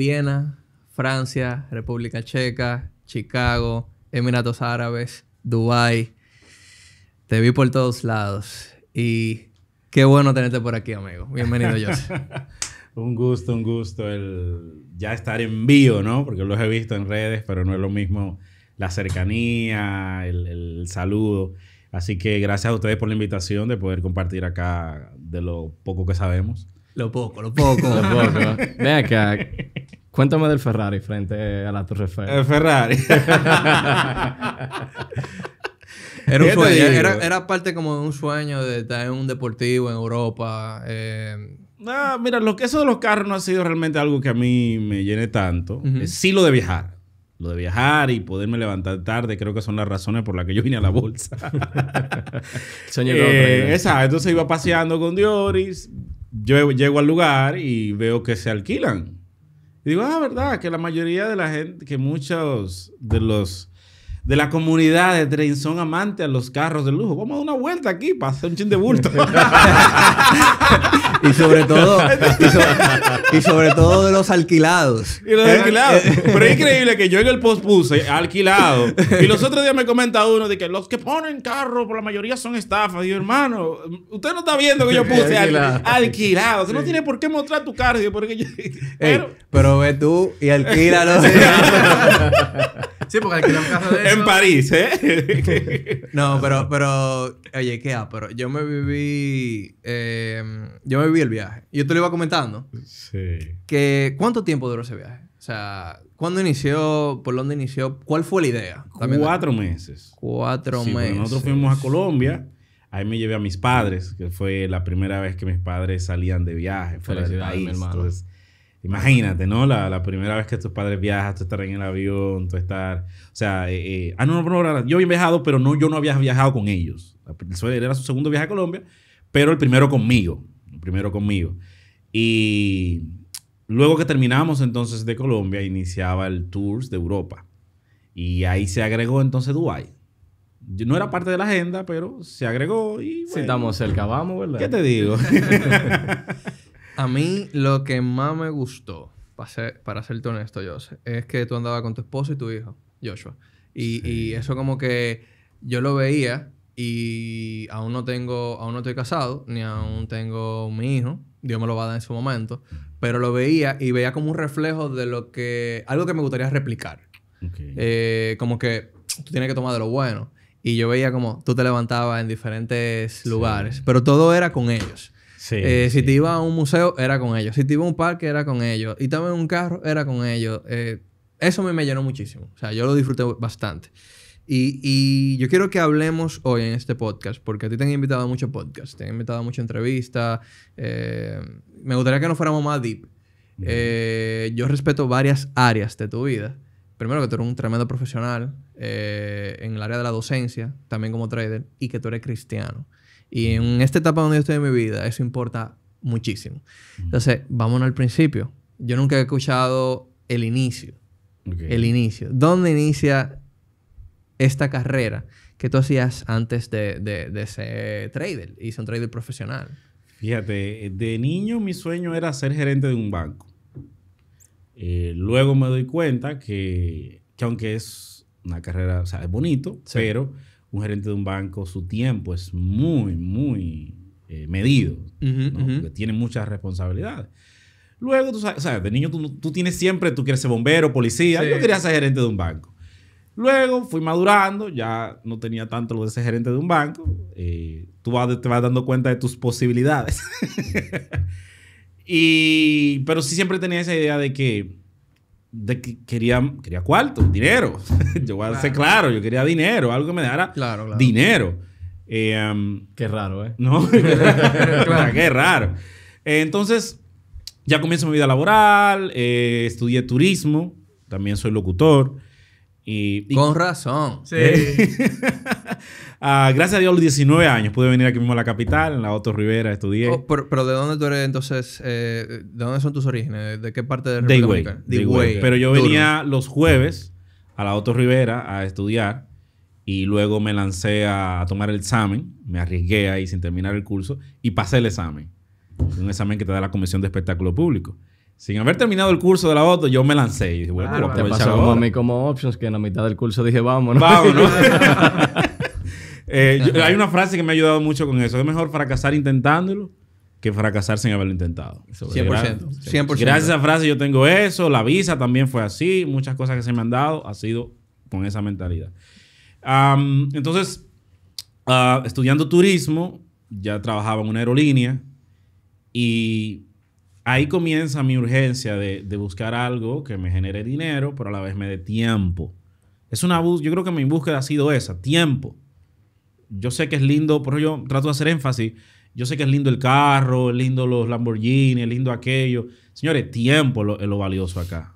Viena, Francia, República Checa, Chicago, Emiratos Árabes, Dubái. Te vi por todos lados y qué bueno tenerte por aquí, amigo. Bienvenido, José. un gusto, un gusto el ya estar en vivo, ¿no? Porque los he visto en redes, pero no es lo mismo la cercanía, el, saludo. Así que gracias a ustedes por la invitación de poder compartir acá de lo poco que sabemos. Lo poco, lo poco. lo poco. Cuéntame del Ferrari frente a la Torre Eiffel. El Ferrari. era, parte como de un sueño de estar en un deportivo en Europa. Eh. Ah, mira, lo que eso de los carros no ha sido realmente algo que a mí me llene tanto. Eh, sí lo de viajar. Lo de viajar y poderme levantar tarde creo que son las razones por las que yo vine a la bolsa. Soñé eh, entonces iba paseando con Dioris. Yo llego al lugar y veo que se alquilan digo, ah, verdad, que la mayoría de la gente, que muchos de los de la comunidad de tren son a los carros de lujo. Vamos a dar una vuelta aquí para hacer un chin de bulto. y sobre todo, y, sobre todo de los alquilados. Y los eh, alquilados. Eh, pero es increíble que yo en el post puse alquilado. Y los otros días me comenta uno de que los que ponen carro, por la mayoría son estafas. Digo, hermano, usted no está viendo que yo puse alquilado. alquilado. no tiene por qué mostrar tu carro. Porque yo... pero... ve tú y alquílalo. Sí, porque un casa de En París, ¿eh? no, pero, pero, oye, qué pero yo me viví, eh, yo me viví el viaje. Yo te lo iba comentando. Sí. Que, ¿cuánto tiempo duró ese viaje? O sea, ¿cuándo inició? ¿Por dónde inició? ¿Cuál fue la idea? Cuatro meses. Cuatro sí, meses. Nosotros fuimos a Colombia. Ahí me llevé a mis padres, que fue la primera vez que mis padres salían de viaje Fue país. Mi hermano. Imagínate, ¿no? La, la, primera vez que tus padres viajan, tú estar en el avión, tú estar... O sea, eh, eh, ah, no, no, yo había viajado, pero no, yo no había viajado con ellos. Era su segundo viaje a Colombia, pero el primero conmigo. El primero conmigo. Y luego que terminamos entonces de Colombia, iniciaba el Tours de Europa. Y ahí se agregó entonces Dubái. No era parte de la agenda, pero se agregó y... Bueno, si estamos cerca, vamos, ¿verdad? ¿Qué te digo? A mí lo que más me gustó, para, ser, para serte honesto, José, es que tú andabas con tu esposo y tu hijo, Joshua. Y, eso como que yo lo veía y aún no tengo, aún no estoy casado, ni aún tengo mi hijo. Dios me lo va a dar en su momento. Pero lo veía y veía como un reflejo de lo que... Algo que me gustaría replicar. Eh, como que tú tienes que tomar de lo bueno. Y yo veía como tú te levantabas en diferentes lugares. Pero todo era con ellos. Eh, si te iba a un museo, era con ellos. Si te iba a un parque, era con ellos. Y también un carro, era con ellos. Eh, eso me, me llenó muchísimo. O sea, yo lo disfruté bastante. Y, yo quiero que hablemos hoy en este podcast, porque a ti te han invitado a muchos podcasts, te han invitado a muchas entrevistas. Eh, me gustaría que nos fuéramos más deep. yo respeto varias áreas de tu vida. Primero, que tú eres un tremendo profesional en el área de la docencia, también como trader, y que tú eres cristiano. Y en esta etapa donde yo estoy en mi vida, eso importa muchísimo. Entonces, vámonos al principio. Yo nunca he escuchado el inicio. El inicio. ¿Dónde inicia esta carrera que tú hacías antes de, de, ser trader y un trader profesional? Fíjate, de niño mi sueño era ser gerente de un banco. Eh, luego me doy cuenta que, que aunque es una carrera, o sea, es bonito, pero un gerente de un banco, su tiempo es muy, muy eh, medido, tiene muchas responsabilidades. Luego, tú sabes, de niño tú, tienes siempre, tú quieres ser bombero, policía, yo quería ser gerente de un banco. Luego fui madurando, ya no tenía tanto lo de ser gerente de un banco, eh, tú vas, te vas dando cuenta de tus posibilidades. y, pero sí siempre tenía esa idea de que de que quería, cuarto, dinero. yo voy a claro. claro, yo quería dinero, algo que me dejara dinero. Eh, um, qué raro, ¿eh? No, qué raro. Eh, entonces, ya comienzo mi vida laboral, eh, estudié turismo, también soy locutor. Con razón. Sí. Ah, gracias a Dios, los 19 años pude venir aquí mismo a la capital, en la Otto Rivera, estudié. Oh, pero, ¿de dónde tú eres entonces? Eh, ¿De dónde son tus orígenes? ¿De qué parte de República de Pero yo venía los jueves a la Otto Rivera a estudiar y luego me lancé a, tomar el examen. Me arriesgué ahí sin terminar el curso y pasé el examen. Un examen que te da la Comisión de Espectáculo Público. Sin haber terminado el curso de la Otto yo me lancé. Y dije, bueno, te como a mí como Options, que en la mitad del curso dije, vamos, Vámonos. Eh, hay una frase que me ha ayudado mucho con eso. Es mejor fracasar intentándolo que fracasar sin haberlo intentado. 100%, Gracias a esa frase yo tengo eso. La visa también fue así. Muchas cosas que se me han dado ha sido con esa mentalidad. entonces, ah, estudiando turismo, ya trabajaba en una aerolínea y ahí comienza mi urgencia de, buscar algo que me genere dinero, pero a la vez me dé tiempo. Es una yo creo que mi búsqueda ha sido esa, tiempo yo sé que es lindo, por eso yo trato de hacer énfasis. Yo sé que es lindo el carro, es lindo los Lamborghini, es lindo aquello. Señores, tiempo es lo, valioso acá.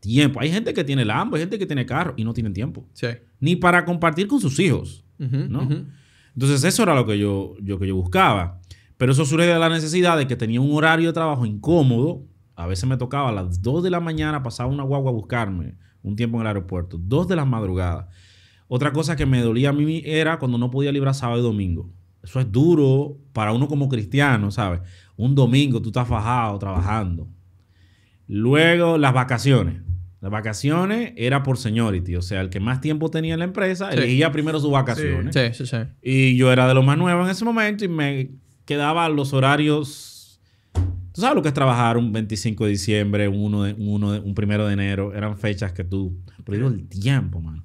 Tiempo. Hay gente que tiene Lambo, hay gente que tiene carro y no tienen tiempo. Sí. Ni para compartir con sus hijos. ¿no? Entonces, eso era lo que yo, que yo buscaba. Pero eso surge de la necesidad de que tenía un horario de trabajo incómodo. A veces me tocaba a las 2 de la mañana, pasar una guagua a buscarme un tiempo en el aeropuerto, 2 de la madrugada. Otra cosa que me dolía a mí era cuando no podía librar sábado y domingo. Eso es duro para uno como cristiano, ¿sabes? Un domingo tú estás fajado trabajando. Luego las vacaciones. Las vacaciones era por seniority, o sea, el que más tiempo tenía en la empresa elegía primero sus vacaciones. Sí, sí, sí, Y yo era de los más nuevos en ese momento y me quedaba los horarios. Tú sabes lo que es trabajar un 25 de diciembre, un, 1 de, de, enero, eran fechas que tú. Pero el tiempo, mano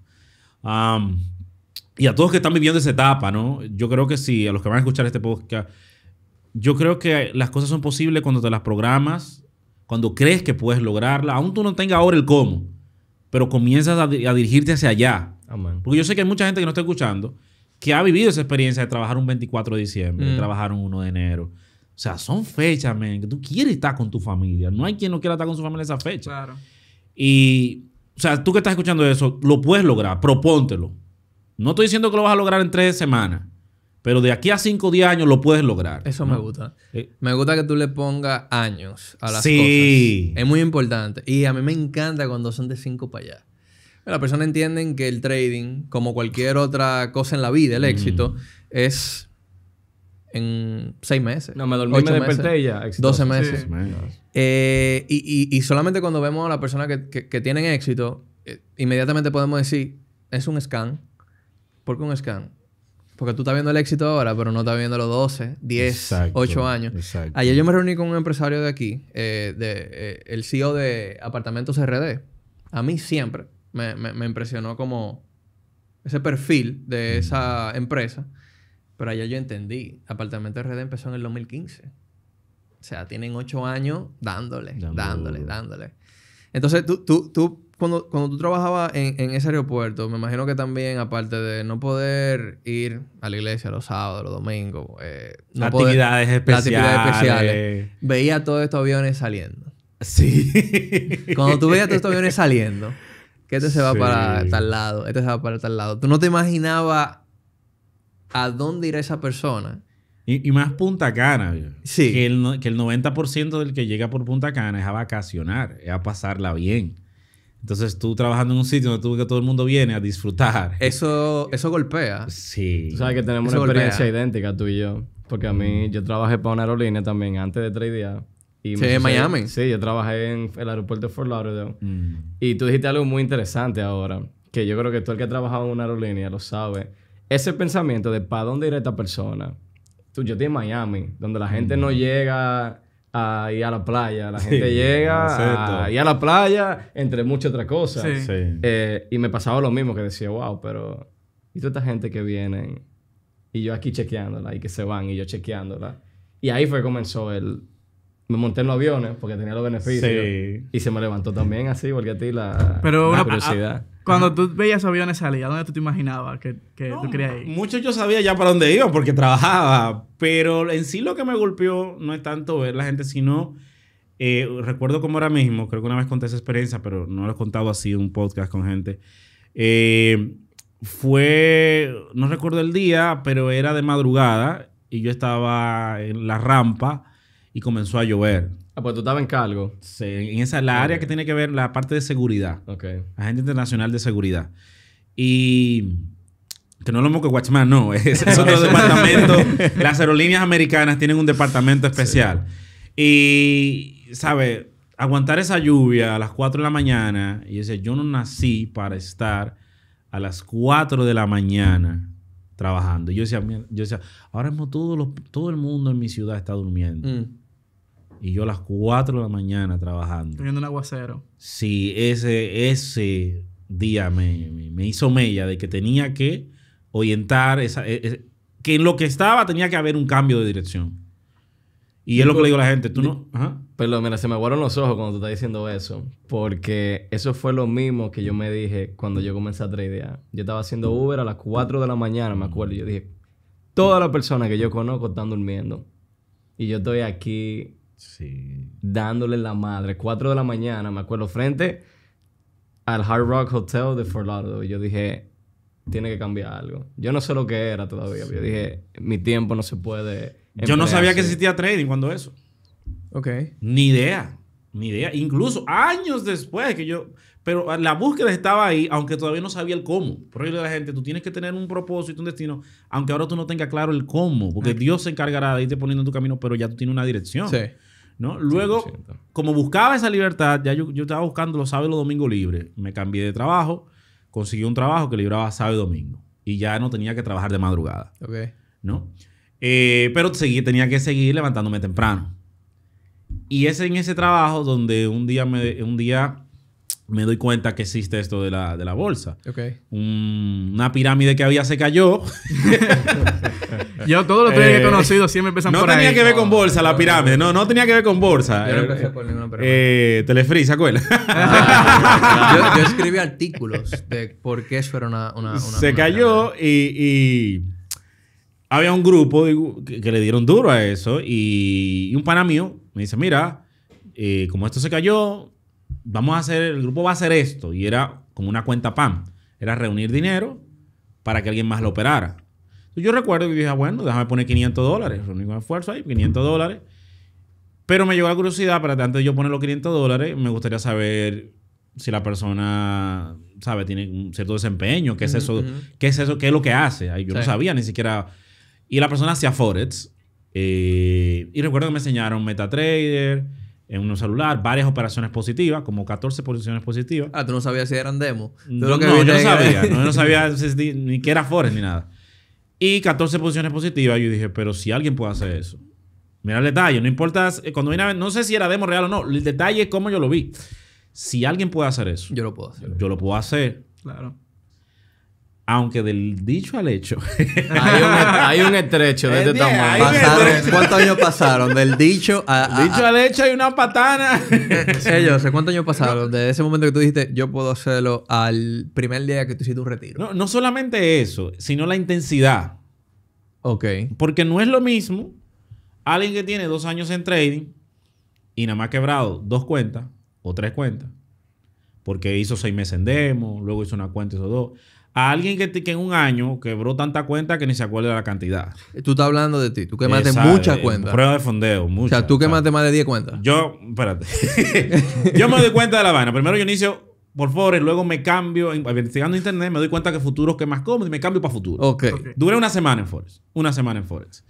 y a todos que están viviendo esa etapa, ¿no? Yo creo que sí, a los que van a escuchar este podcast, yo creo que las cosas son posibles cuando te las programas, cuando crees que puedes lograrla, aún tú no tengas ahora el cómo, pero comienzas a, dirigirte hacia allá. Porque yo sé que hay mucha gente que no está escuchando que ha vivido esa experiencia de trabajar un 24 de diciembre, de mm. trabajar un 1 de enero. O sea, son fechas, man. que tú quieres estar con tu familia. No hay quien no quiera estar con su familia esa fecha. Claro. Y o sea, tú que estás escuchando eso, lo puedes lograr, propóntelo. No estoy diciendo que lo vas a lograr en tres semanas, pero de aquí a cinco o diez años lo puedes lograr. Eso me gusta. me gusta que tú le pongas años a las sí. cosas. Es muy importante. Y a mí me encanta cuando son de cinco para allá. Las personas entienden que el trading, como cualquier otra cosa en la vida, el éxito, mm. es en seis meses. No, me dormí, ocho me desperté meses, ya. 12 meses. Eh, y, solamente cuando vemos a la persona que, que, tienen éxito, eh, inmediatamente podemos decir, es un scan. ¿Por qué un scan? Porque tú estás viendo el éxito ahora, pero no estás viendo los 12, 10, 8 años. Ayer yo me reuní con un empresario de aquí, eh, de, el CEO de Apartamentos RD. A mí siempre me, me impresionó como ese perfil de esa mm. empresa pero allá yo entendí. Apartamento de RD empezó en el 2015. O sea, tienen ocho años dándole, dándole, dándole. Entonces, tú, tú, tú cuando, cuando tú trabajabas en, en, ese aeropuerto, me imagino que también, aparte de no poder ir a la iglesia los sábados, los domingos, eh, no actividades, especiales. actividades especiales, veía todos estos aviones saliendo. Sí. cuando tú veías todos estos aviones saliendo, que este se va para tal lado, este se va para tal lado, tú no te imaginabas a dónde irá esa persona. Y, más Punta Cana. Sí. Que el, 90% del que llega por Punta Cana es a vacacionar, es a pasarla bien. Entonces tú trabajando en un sitio donde que todo el mundo viene a disfrutar. Eso, eso golpea. Sí. Tú sabes que tenemos una experiencia idéntica tú y yo. Porque a mí, mm. yo trabajé para una aerolínea también antes de tradear. Y en Miami. Sí, yo trabajé en el aeropuerto de Fort Lauderdale. Mm. Y tú dijiste algo muy interesante ahora. Que yo creo que tú el que ha trabajado en una aerolínea lo sabe ese pensamiento de para dónde irá esta persona. Tú, yo estoy en Miami, donde la gente no mm. llega a ir a la playa. La gente llega a ir a la playa, entre muchas otras cosas. Eh, y me pasaba lo mismo, que decía, wow, pero... Y toda esta gente que viene y yo aquí chequeándola y que se van y yo chequeándola. Y ahí fue que comenzó el... Me monté en los aviones porque tenía los beneficios. Y se me levantó también así, porque a ti la, pero una, curiosidad. Cuando tú veías aviones salir, ¿a dónde tú te imaginabas que, tú querías ir? Mucho yo sabía ya para dónde iba porque trabajaba, pero en sí lo que me golpeó no es tanto ver la gente, sino eh, recuerdo como ahora mismo, creo que una vez conté esa experiencia, pero no lo he contado así en un podcast con gente. Eh, fue, no recuerdo el día, pero era de madrugada y yo estaba en la rampa y comenzó a llover. Ah, pues tú estabas en cargo. Sí, en esa la área que tiene que ver la parte de seguridad. Ok. Agente Internacional de Seguridad. Y que no lo mismo que Watchman, no. Es, otro departamento. Las aerolíneas americanas tienen un departamento especial. Y, ¿sabes? Aguantar esa lluvia a las 4 de la mañana. Y dice, yo no nací para estar a las 4 de la mañana trabajando. Y yo decía, yo decía ahora mismo todo, todo el mundo en mi ciudad está durmiendo. Mm. Y yo a las 4 de la mañana trabajando. Teniendo un aguacero. Sí, ese, ese día me, me, hizo mella de que tenía que orientar e, e, que en lo que estaba tenía que haber un cambio de dirección. Y, es lo que le digo a la gente, tú no... Perdón, mira, se me aguaron los ojos cuando tú estás diciendo eso, porque eso fue lo mismo que yo me dije cuando yo comencé a tradear. Yo estaba haciendo Uber a las 4 de la mañana, me acuerdo, yo dije, todas las personas que yo conozco están durmiendo. Y yo estoy aquí Dándole la madre. 4 de la mañana, me acuerdo, frente al Hard Rock Hotel de Fort Lauderdale. Yo dije, tiene que cambiar algo. Yo no sé lo que era todavía. Yo dije, mi tiempo no se puede. Yo no sabía que existía trading cuando eso. Ok. Ni idea. Ni idea. Incluso años después que yo. Pero ah, la búsqueda estaba ahí, aunque todavía no sabía el cómo. Por eso a la gente, tú tienes que tener un propósito, un destino, aunque ahora tú no tengas claro el cómo, porque Dios se encargará de irte poniendo en tu camino, pero ya tú tienes una dirección. ¿no? Luego, como buscaba esa libertad, ya yo, estaba buscando los sábados y los domingos libres. Me cambié de trabajo, conseguí un trabajo que libraba sábado y domingo. Y ya no tenía que trabajar de madrugada. ¿No? Eh, pero tenía que seguir levantándome temprano. Y es en ese trabajo donde un día me, un día me doy cuenta que existe esto de la, bolsa. Okay. una pirámide que había se cayó. Yo todos los que he eh, conocido siempre empiezan no por No tenía que ver con bolsa la pirámide. No, no tenía que ver con bolsa. Yo eh, eh, Telefree, ¿se yo, escribí artículos de por qué eso era una... se cayó y, había un grupo que, le dieron duro a eso y, un pana mío me dice, mira, como esto se cayó, vamos a hacer, el grupo va a hacer esto. Y era como una cuenta PAM. Era reunir dinero para que alguien más lo operara. yo recuerdo que dije, ah, bueno, déjame poner 500 dólares. ...el único esfuerzo ahí, 500 dólares. Pero me llegó la curiosidad, para antes de yo poner los 500 dólares, me gustaría saber si la persona, sabe, tiene un cierto desempeño, qué es eso, qué es eso, qué es lo que hace. Yo no sabía ni siquiera. Y la persona hacía Forex. Eh, y recuerdo que me enseñaron MetaTrader en un celular, varias operaciones positivas, como 14 posiciones positivas. Ah, tú no sabías si eran demos. No, yo sabía. no, no sabía ni que era Forex ni nada. Y 14 posiciones positivas. Yo dije, pero si alguien puede hacer eso. Mira el detalle. No importa, cuando vine a ver, no sé si era demo real o no. El detalle es cómo yo lo vi. Si alguien puede hacer eso. Yo lo puedo hacer. Yo lo puedo hacer. Claro. Aunque del dicho al hecho. hay, un, estrecho de este ¿Cuántos años pasaron? Del dicho Dicho al hecho hay una patana. Ellos, ¿cuántos años pasaron? Desde ese momento que tú dijiste, yo puedo hacerlo al primer día que tú hiciste un retiro. No, solamente eso, sino la intensidad. Ok. Porque no es lo mismo alguien que tiene dos años en trading y nada más quebrado dos cuentas o tres cuentas porque hizo seis meses en demo, luego hizo una cuenta, hizo dos a alguien que, en un año quebró tanta cuenta que ni se acuerda la cantidad. Eh, tú estás hablando de ti. Tú quemaste muchas eh, cuentas. Prueba de fondeo, muchas. O sea, tú quemaste más de 10 cuentas. Yo, espérate. yo me doy cuenta de la vaina. Primero yo inicio por Forex, luego me cambio, investigando internet, me doy cuenta que futuros es que más cómodo y me cambio para Futuros. Ok. Duré una semana en Forex. Una semana en Forex.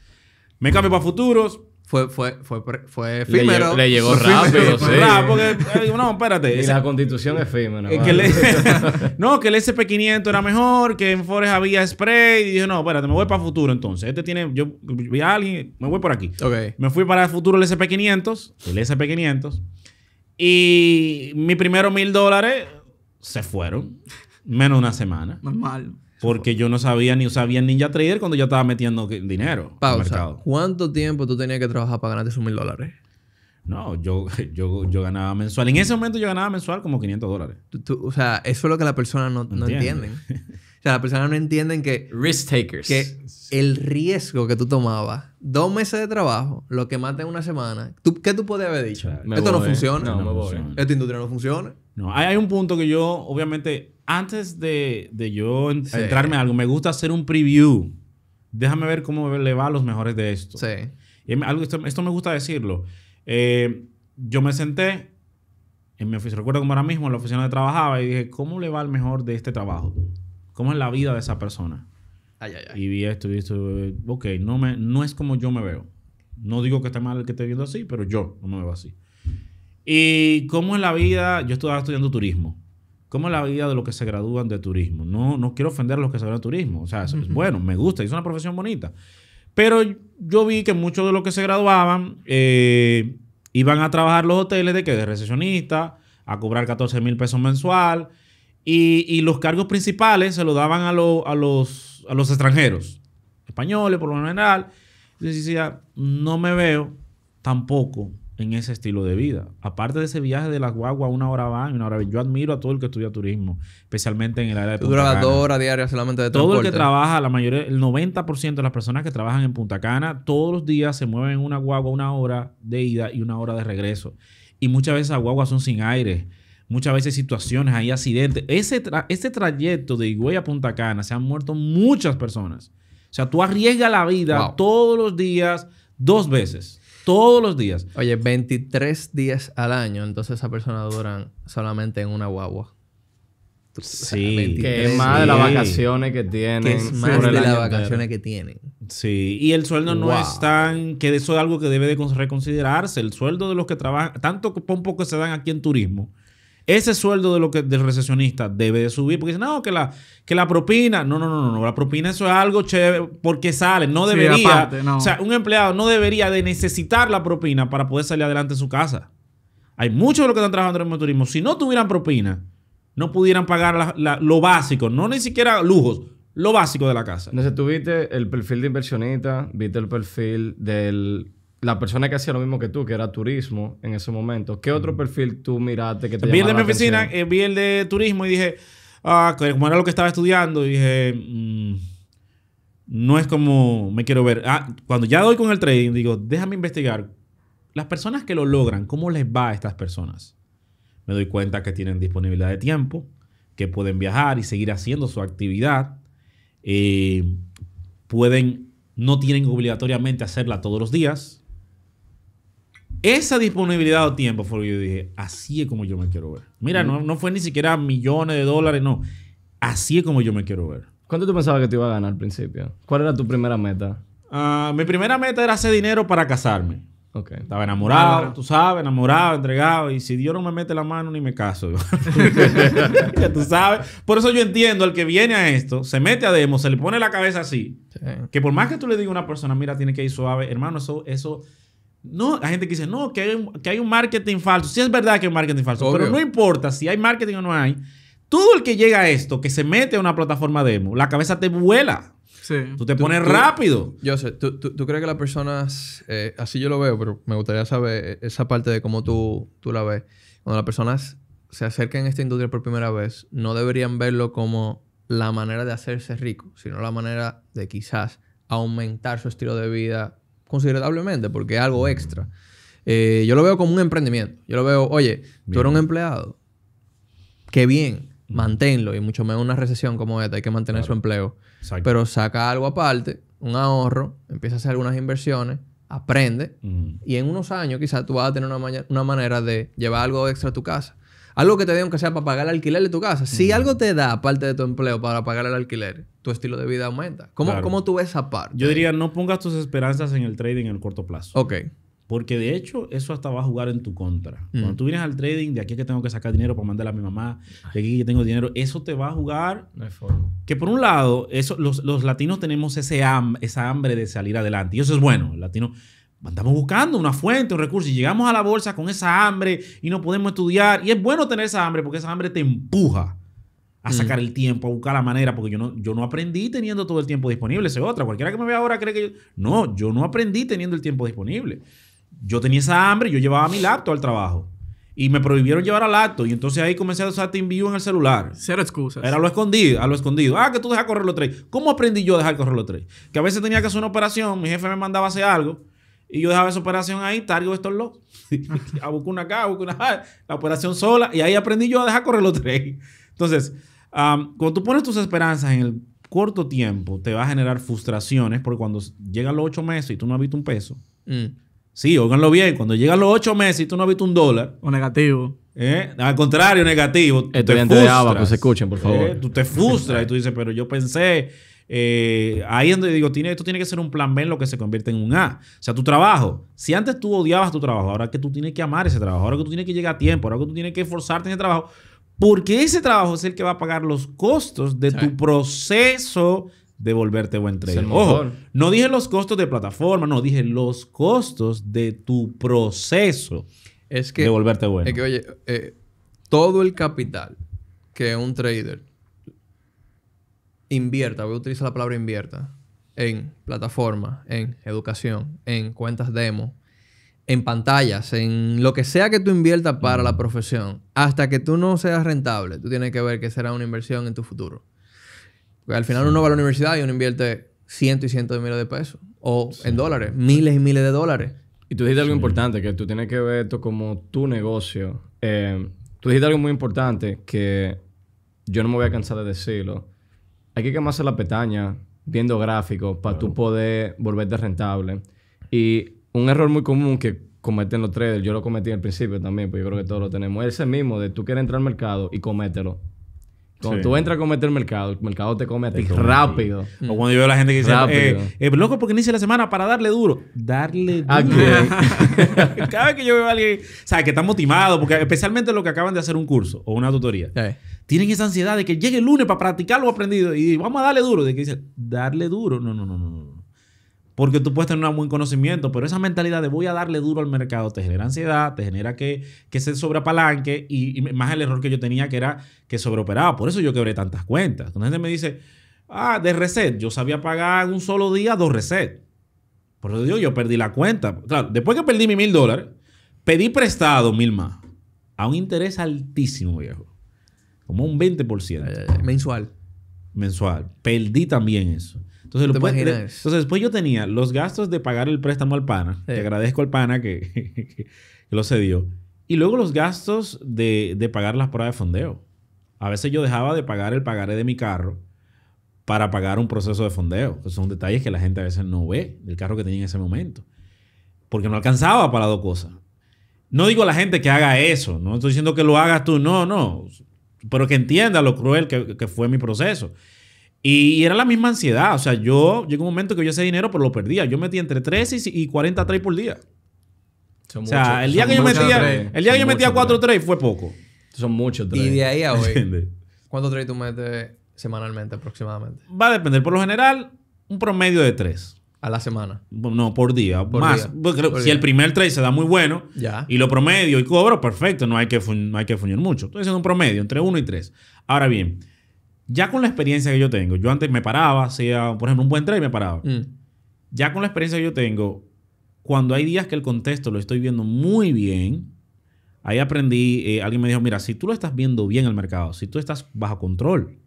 Me cambio para futuros, fue, fue, fue, fue efímero. Le, llegó, le llegó rápido, eh, no, espérate. Y la constitución efímera. no, que el SP500 era mejor, que en Forest había spray. Y dije, no, espérate, me voy para futuro entonces. Este tiene, yo vi a alguien, me voy por aquí. Okay. Me fui para el futuro el SP500, el SP500. Y mis primeros mil dólares se fueron. Menos de una semana. Normal. Porque yo no sabía ni sabía Ninja Trader cuando yo estaba metiendo dinero. ¿Cuánto tiempo tú tenías que trabajar para ganarte esos mil dólares? No, yo, yo, ganaba mensual. En ese momento yo ganaba mensual como 500 dólares. o sea, eso es lo que las personas no, no entienden. sea, las personas no entienden que... Risk takers. Que el riesgo que tú tomabas, dos meses de trabajo, lo que mata en una semana, ¿tú, ¿qué tú podías haber dicho? Esto no funciona. No, no Esta industria no funciona. No, hay, un punto que yo, obviamente, antes de, de yo entrarme en algo, me gusta hacer un preview. Déjame ver cómo le va a los mejores de esto. Sí. Y algo, esto, me gusta decirlo. Eh, yo me senté en mi oficina, recuerdo como ahora mismo en la oficina donde trabajaba y dije, ¿cómo le va al mejor de este trabajo? ¿Cómo es la vida de esa persona? Y vi esto y esto. Ok, no, me, no es como yo me veo. No digo que esté mal el que esté viendo así, pero yo no me veo así. ¿Y cómo es la vida? Yo estaba estudiando turismo. ¿Cómo es la vida de los que se gradúan de turismo? No, no quiero ofender a los que se gradúan de turismo. O sea, bueno, me gusta, es una profesión bonita. Pero yo vi que muchos de los que se graduaban eh, iban a trabajar los hoteles de que de recesionista, a cobrar 14 mil pesos mensual. Y, los cargos principales se los daban a, los, a los extranjeros, españoles por lo general. Entonces decía, no me veo tampoco en ese estilo de vida. Aparte de ese viaje de la guagua una hora van, una hora Yo admiro a todo el que estudia turismo, especialmente en el área de Punta Cana. dos horas solamente de Todo el que trabaja, la mayoría, el 90% de las personas que trabajan en Punta Cana, todos los días se mueven en una guagua una hora de ida y una hora de regreso. Y muchas veces las guaguas son sin aire muchas veces situaciones, hay accidentes. Ese este trayecto de Higüey a Punta Cana se han muerto muchas personas. O sea, tú arriesgas la vida todos los días, dos veces. Todos los días. Oye, 23 días al año, entonces esa persona duran solamente en una guagua. Sí. Que es más de las vacaciones que tienen. Que es más de las vacaciones que tienen. Sí. Y el sueldo no es tan... Que eso es algo que debe de reconsiderarse. El sueldo de los que trabajan... Tanto poco que se dan aquí en turismo ese sueldo de lo que, del recesionista debe de subir porque dicen, no, que la, que la propina, no, no, no, no, la propina eso es algo chévere porque sale, no debería, o sea, un empleado no debería de necesitar la propina para poder salir adelante en su casa. Hay muchos de los que están trabajando en el turismo, si no tuvieran propina, no pudieran pagar la, lo básico, no ni siquiera lujos, lo básico de la casa. Entonces, tú el perfil de inversionista, viste el perfil del la persona que hacía lo mismo que tú, que era turismo en ese momento, ¿qué otro perfil tú miraste que te Vi el de mi oficina, eh, vi el de turismo y dije, ah, como era lo que estaba estudiando, dije, mm, no es como me quiero ver. Ah, cuando ya doy con el trading, digo, déjame investigar. Las personas que lo logran, ¿cómo les va a estas personas? Me doy cuenta que tienen disponibilidad de tiempo, que pueden viajar y seguir haciendo su actividad. Eh, pueden, no tienen obligatoriamente hacerla todos los días esa disponibilidad o tiempo fue lo que yo dije, así es como yo me quiero ver. Mira, no, fue ni siquiera millones de dólares, no. Así es como yo me quiero ver. ¿Cuánto tú pensabas que te iba a ganar al principio? ¿Cuál era tu primera meta? Ah, mi primera meta era hacer dinero para casarme. Estaba enamorado, tú sabes, enamorado, entregado. Y si Dios no me mete la mano, ni me caso. tú sabes. Por eso yo entiendo al que viene a esto, se mete a demo, se le pone la cabeza así. Que por más que tú le digas a una persona, mira, tiene que ir suave, hermano, eso, eso no, la gente que dice, no, que hay, un, marketing falso. Sí es verdad que hay un marketing falso, pero no importa si hay marketing o no hay. Todo el que llega a esto, que se mete a una plataforma demo, la cabeza te vuela. Sí. Tú te pones rápido. Yo sé, ¿tú, tú, crees que las personas, eh, así yo lo veo, pero me gustaría saber esa parte de cómo tú, tú la ves. Cuando las personas se acercan a esta industria por primera vez, no deberían verlo como la manera de hacerse rico, sino la manera de quizás aumentar su estilo de vida considerablemente porque es algo extra. Eh, yo lo veo como un emprendimiento. Yo lo veo, oye, tú eres un empleado. Qué bien, manténlo. Y mucho menos una recesión como esta, hay que mantener su empleo. Pero saca algo aparte, un ahorro, empieza a hacer algunas inversiones, aprende. Y en unos años quizás tú vas a tener una manera de llevar algo extra a tu casa. Algo que te dé, que sea para pagar el alquiler de tu casa. Si algo te da, parte de tu empleo, para pagar el alquiler, tu estilo de vida aumenta. ¿Cómo, tú ves esa parte? Yo diría, no pongas tus esperanzas en el trading en el corto plazo. Ok. Porque de hecho, eso hasta va a jugar en tu contra. Cuando tú vienes al trading, de aquí que tengo que sacar dinero para mandarle a mi mamá, de aquí es que tengo dinero, eso te va a jugar. No hay forma. Que por un lado, eso, los, latinos tenemos ese esa hambre de salir adelante. Y eso es bueno. El latino, Andamos buscando una fuente, un recurso y llegamos a la bolsa con esa hambre y no podemos estudiar. Y es bueno tener esa hambre porque esa hambre te empuja a sacar el tiempo, a buscar la manera, porque yo no, yo no aprendí teniendo todo el tiempo disponible. Esa es otra. Cualquiera que me vea ahora cree que yo... No, yo no aprendí teniendo el tiempo disponible. Yo tenía esa hambre, yo llevaba mi laptop al trabajo. Y me prohibieron llevar al laptop. Y entonces ahí comencé a usar TeamView en el celular. Cero excusas. Era lo escondido, a lo escondido. Ah, que tú dejas correr los tres. ¿Cómo aprendí yo a dejar correr los tres? Que a veces tenía que hacer una operación, mi jefe me mandaba hacer algo y yo dejaba esa operación ahí, Targo lo a buscar una acá, a una la operación sola. Y ahí aprendí yo a dejar correr los tres. Entonces, cuando tú pones tus esperanzas en el corto tiempo, te va a generar frustraciones porque cuando llegan los ocho meses y tú no has visto un peso. Mm. Sí, óiganlo bien. Cuando llegan los ocho meses y tú no has visto un dólar. O negativo. ¿eh? Al contrario, negativo. Estudiante de se escuchen, por favor. Eh, tú te frustras y tú dices, pero yo pensé eh, ahí es donde digo, tiene, esto tiene que ser un plan B en lo que se convierte en un A. O sea, tu trabajo. Si antes tú odiabas tu trabajo, ahora que tú tienes que amar ese trabajo, ahora que tú tienes que llegar a tiempo, ahora que tú tienes que esforzarte en ese trabajo, porque ese trabajo es el que va a pagar los costos de tu proceso de volverte buen trader. Ojo, no dije los costos de plataforma, no, dije los costos de tu proceso es que, de volverte bueno. Es que, oye, eh, todo el capital que un trader invierta, voy a utilizar la palabra invierta, en plataforma en educación, en cuentas demo, en pantallas, en lo que sea que tú inviertas para la profesión, hasta que tú no seas rentable, tú tienes que ver que será una inversión en tu futuro. al final uno va a la universidad y uno invierte cientos y cientos de miles de pesos, o en dólares, miles y miles de dólares. Y tú dijiste algo importante, que tú tienes que ver esto como tu negocio. Eh, tú dijiste algo muy importante que yo no me voy a cansar de decirlo hay que quemarse la petaña viendo gráficos para tu tú poder volverte rentable. Y un error muy común que cometen los traders, yo lo cometí al principio también, pues yo creo que todos lo tenemos, es ese mismo de tú quieres entrar al mercado y comételo cuando tú entras a cometer el mercado, el mercado te come a ti rápido. O cuando yo veo a la gente que dice, eh, eh, loco, porque inicia la semana para darle duro. Darle ah, duro. Cada vez que yo veo a alguien, sea que está motivado, porque especialmente los que acaban de hacer un curso o una tutoría, tienen esa ansiedad de que llegue el lunes para practicar lo aprendido y vamos a darle duro. De que dice darle duro. No, no, no, no. Porque tú puedes tener un buen conocimiento, pero esa mentalidad de voy a darle duro al mercado te genera ansiedad, te genera que, se sobreapalanque y, más el error que yo tenía que era que sobreoperaba. Por eso yo quebré tantas cuentas. Entonces me dice, ah, de reset, yo sabía pagar en un solo día dos reset. Por eso digo, yo perdí la cuenta. Claro, después que perdí mi mil dólares, pedí prestado mil más a un interés altísimo, viejo. Como un 20%. Mensual. Mensual. Perdí también eso. Entonces, después yo tenía los gastos de pagar el préstamo al pana. Te agradezco al pana que, lo cedió. Y luego los gastos de, pagar las pruebas de fondeo. A veces yo dejaba de pagar el pagaré de mi carro para pagar un proceso de fondeo. son detalles que la gente a veces no ve del carro que tenía en ese momento. Porque no alcanzaba para las dos cosas. No digo a la gente que haga eso, no estoy diciendo que lo hagas tú, no, no. Pero que entienda lo cruel que fue mi proceso. Y era la misma ansiedad. O sea, yo a un momento que yo ese dinero pero lo perdía. Yo metía entre 3 y 40 trades por día. o sea, el día que yo metía, el 4 trades fue poco. Son muchos trades. Y de ahí a hoy. ¿Cuántos trades tú metes semanalmente aproximadamente? Va a depender. Por lo general, un promedio de 3. A la semana. No, por día. más. si el primer trade se da muy bueno y lo promedio y cobro, perfecto. No hay que, no hay que mucho. Estoy haciendo un promedio entre 1 y 3. Ahora bien, ya con la experiencia que yo tengo, yo antes me paraba, hacía, por ejemplo, un buen trade me paraba. Mm. Ya con la experiencia que yo tengo, cuando hay días que el contexto lo estoy viendo muy bien, ahí aprendí, eh, alguien me dijo, mira, si tú lo estás viendo bien el mercado, si tú estás bajo control,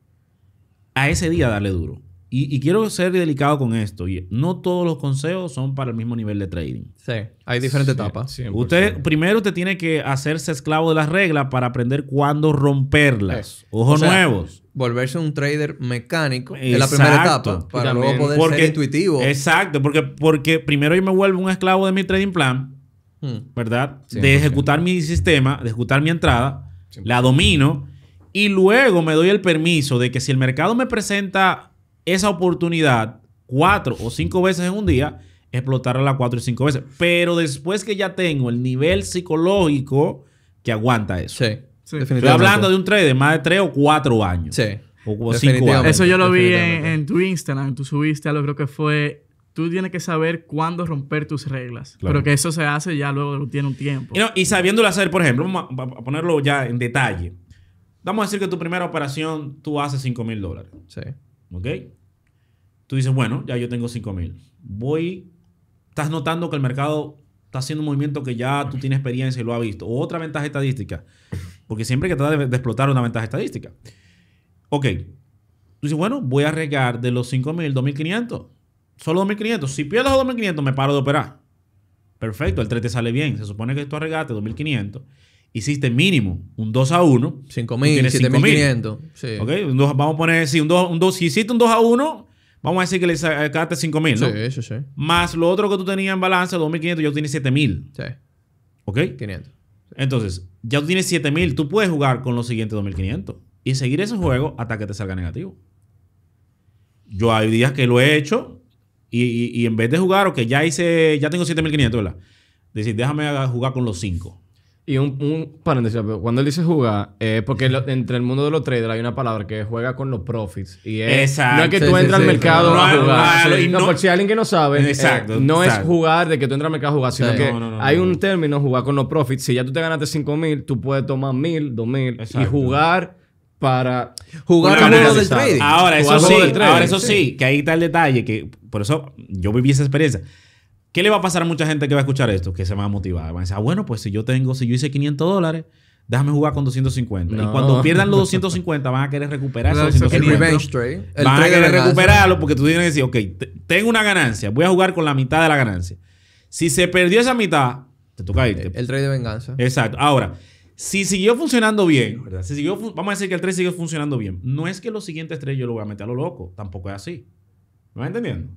a ese día dale duro. Y, quiero ser delicado con esto. Y no todos los consejos son para el mismo nivel de trading. Sí, hay diferentes etapas. Usted primero te tiene que hacerse esclavo de las reglas para aprender cuándo romperlas. Ojo Ojos nuevos volverse un trader mecánico es la primera etapa para luego poder ser intuitivo. Exacto, porque, porque primero yo me vuelvo un esclavo de mi trading plan, hmm. ¿verdad? De ejecutar mi sistema, de ejecutar mi entrada, la domino y luego me doy el permiso de que si el mercado me presenta esa oportunidad cuatro o cinco veces en un día, explotarla cuatro y cinco veces. Pero después que ya tengo el nivel psicológico que aguanta eso. Sí. Estoy hablando de un trade de más de 3 o 4 años. Sí. O años. Eso yo lo vi en, tu Instagram. Tú subiste algo, creo que fue. Tú tienes que saber cuándo romper tus reglas. Pero que eso se hace ya luego tiene un tiempo. Y, no, y sabiéndolo hacer, por ejemplo, vamos a, ponerlo ya en detalle. Vamos a decir que tu primera operación tú haces 5 mil dólares. Sí. ¿Ok? Tú dices, bueno, ya yo tengo 5 mil. Voy. Estás notando que el mercado está haciendo un movimiento que ya tú tienes experiencia y lo has visto. otra ventaja estadística. Porque siempre hay que tratar de, explotar una ventaja estadística. Ok. Tú dices, bueno, voy a arriesgar de los 5.000, 2.500. Solo 2.500. Si pierdo los 2.500, me paro de operar. Perfecto, el 3 te sale bien. Se supone que tú arriesgaste 2.500. Hiciste mínimo un 2 a 1. 5.000, 7.500. Sí. Ok, vamos a poner, sí, un 2, un 2, si hiciste un 2 a 1, vamos a decir que le sacaste eh, 5.000, ¿no? Sí, sí, sí. Más lo otro que tú tenías en balance, 2.500, yo tenía 7.000. Sí. ¿Ok? 500. Entonces, ya tú tienes 7000, tú puedes jugar con los siguientes 2500 y seguir ese juego hasta que te salga negativo. Yo hay días que lo he hecho y, en vez de jugar, o que ya hice, ya tengo 7500, ¿verdad? Decir, déjame jugar con los 5. Y un, paréntesis, cuando él dice jugar, es eh, porque entre el mundo de los traders hay una palabra que juega con los profits. Y es, No es que tú entras al mercado a jugar. No, por si hay alguien que no sabe, eh, no es jugar de que tú entras al mercado a jugar, sino que hay un término, jugar con los profits. Si ya tú te ganaste 5 mil, tú puedes tomar mil, dos mil y jugar para jugar con los del trading. Ahora, eso sí, ahora eso sí, que ahí está el detalle, que por eso yo viví esa experiencia. ¿Qué le va a pasar a mucha gente que va a escuchar esto? Que se va a motivar. Van a decir, ah, bueno, pues si yo tengo, si yo hice 500 dólares, déjame jugar con 250. Y cuando pierdan los 250, van a querer recuperar esos 250. El revenge trade. van a querer recuperarlo porque tú tienes que decir, ok, tengo una ganancia, voy a jugar con la mitad de la ganancia. Si se perdió esa mitad, te toca irte. El, trade de venganza. Exacto. Ahora, si siguió funcionando bien, vamos a decir que el trade siguió funcionando bien. No es que los siguientes tres yo lo voy a meter a lo loco. Tampoco es así. ¿Me vas entendiendo?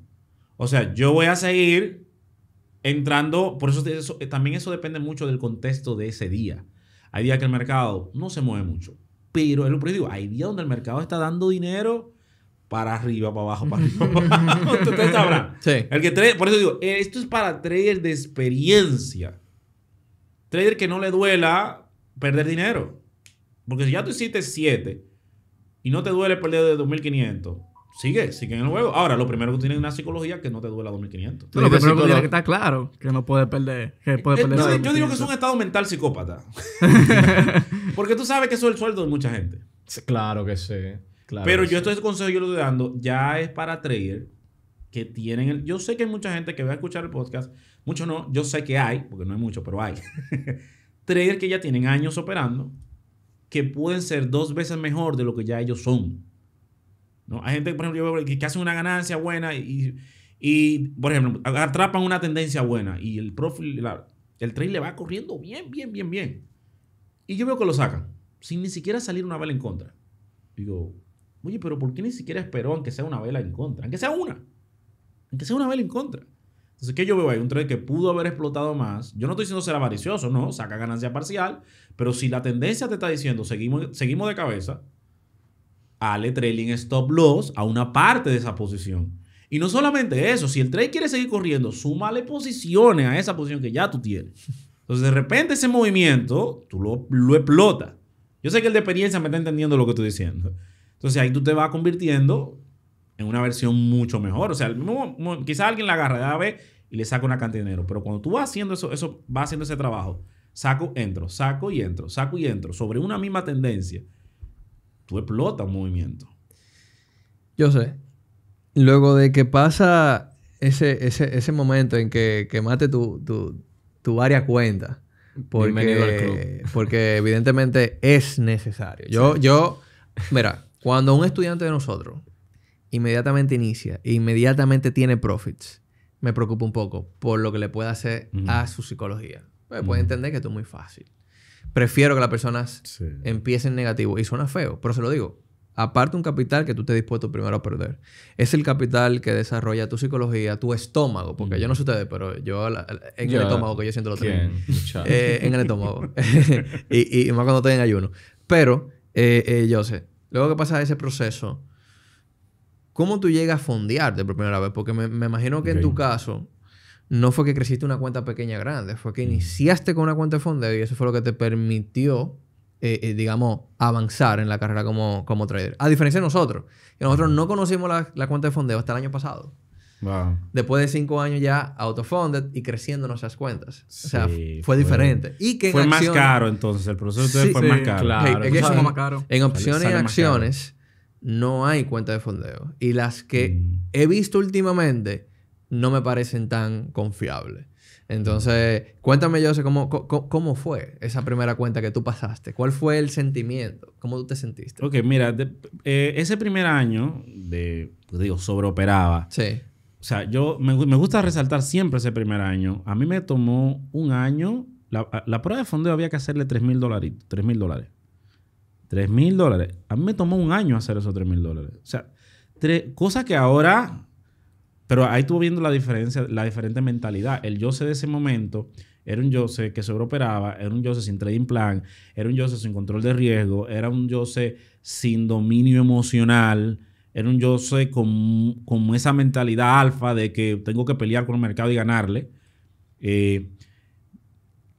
O sea, yo voy a seguir entrando, por eso, también eso depende mucho del contexto de ese día. Hay días que el mercado no se mueve mucho, pero es lo que digo, hay días donde el mercado está dando dinero para arriba, para abajo, para arriba, para abajo. por eso digo, esto es para traders de experiencia. Trader que no le duela perder dinero. Porque si ya tú hiciste 7 y no te duele perder de 2.500, sigue, sigue en el juego. Ahora, lo primero que tiene una psicología que no te duela 2500. lo primero que tiene que estar claro, que no puede perder. Que eh, yo digo que es un estado mental psicópata. Porque tú sabes que eso es el sueldo de mucha gente. Claro que sí. Claro Pero yo estoy consejo consejos yo lo estoy dando, ya es para traders que tienen el... Yo sé que hay mucha gente que va a escuchar el podcast, muchos no, yo sé que hay, porque no hay mucho, pero hay. Traders que ya tienen años operando, que pueden ser dos veces mejor de lo que ya ellos son. ¿no? Hay gente, por ejemplo, que, hace una ganancia buena y, y, por ejemplo, atrapan una tendencia buena y el profil, el trade le va corriendo bien, bien, bien, bien. Y yo veo que lo sacan, sin ni siquiera salir una vela en contra. Digo, oye, pero ¿por qué ni siquiera esperó aunque sea una vela en contra? Aunque sea una. Aunque sea una vela en contra. Entonces, ¿qué yo veo ahí? Un trade que pudo haber explotado más. Yo no estoy diciendo ser avaricioso, no, saca ganancia parcial, pero si la tendencia te está diciendo seguimos, seguimos de cabeza, ale trailing stop loss a una parte de esa posición. Y no solamente eso, si el trade quiere seguir corriendo, súmale posiciones a esa posición que ya tú tienes. Entonces, de repente ese movimiento, tú lo, lo explotas. Yo sé que el de experiencia me está entendiendo lo que estoy diciendo. Entonces, ahí tú te vas convirtiendo en una versión mucho mejor. O sea, quizás alguien la agarra de AB y le saca una cantidad de dinero. Pero cuando tú vas haciendo eso, eso vas haciendo ese trabajo, saco, entro, saco y entro, saco y entro, sobre una misma tendencia tú un movimiento. Yo sé. Luego de que pasa ese, ese, momento en que, mate tu, tu, tu varias cuentas, porque, porque evidentemente es necesario. Yo, yo, mira, cuando un estudiante de nosotros inmediatamente inicia, inmediatamente tiene profits, me preocupa un poco por lo que le puede hacer a su psicología. Pues puede entender que esto es muy fácil prefiero que las personas empiecen negativo. Y suena feo, pero se lo digo. Aparte un capital que tú te dispuesto primero a perder. Es el capital que desarrolla tu psicología, tu estómago. Porque yo no sé ustedes, pero yo en el estómago que yo siento lo tengo. Eh, en el estómago. y, más cuando estoy en ayuno. Pero, eh, eh, yo sé, luego que pasa ese proceso, ¿cómo tú llegas a fondearte por primera vez? Porque me, imagino que en tu caso, no fue que creciste una cuenta pequeña grande, fue que mm. iniciaste con una cuenta de fondeo y eso fue lo que te permitió, eh, eh, digamos, avanzar en la carrera como, como trader. A diferencia de nosotros, que nosotros no conocimos la, cuenta de fondeo hasta el año pasado. Después de cinco años ya autofunded y creciendo nuestras cuentas. o sea, fue, diferente. Y que fue más caro entonces, el proceso de fue más caro. En opciones y acciones no hay cuenta de fondeo. Y las que mm. he visto últimamente no me parecen tan confiables. Entonces, cuéntame, yo ¿cómo, cómo, fue esa primera cuenta que tú pasaste? ¿Cuál fue el sentimiento? ¿Cómo tú te sentiste? Ok, mira, eh, ese primer año de, pues, digo, sobreoperaba. Sí. O sea, yo me, gusta resaltar siempre ese primer año. A mí me tomó un año. La, prueba de fondo había que hacerle 3 mil dólares. 3 mil dólares. 3 mil dólares. A mí me tomó un año hacer esos 3 mil dólares. O sea, tres, cosas que ahora pero ahí estuvo viendo la diferencia, la diferente mentalidad. El yo sé de ese momento era un yo sé que sobreoperaba, era un yo sin trading plan, era un yo sé sin control de riesgo, era un yo sé sin dominio emocional, era un yo sé con, esa mentalidad alfa de que tengo que pelear con el mercado y ganarle. Eh,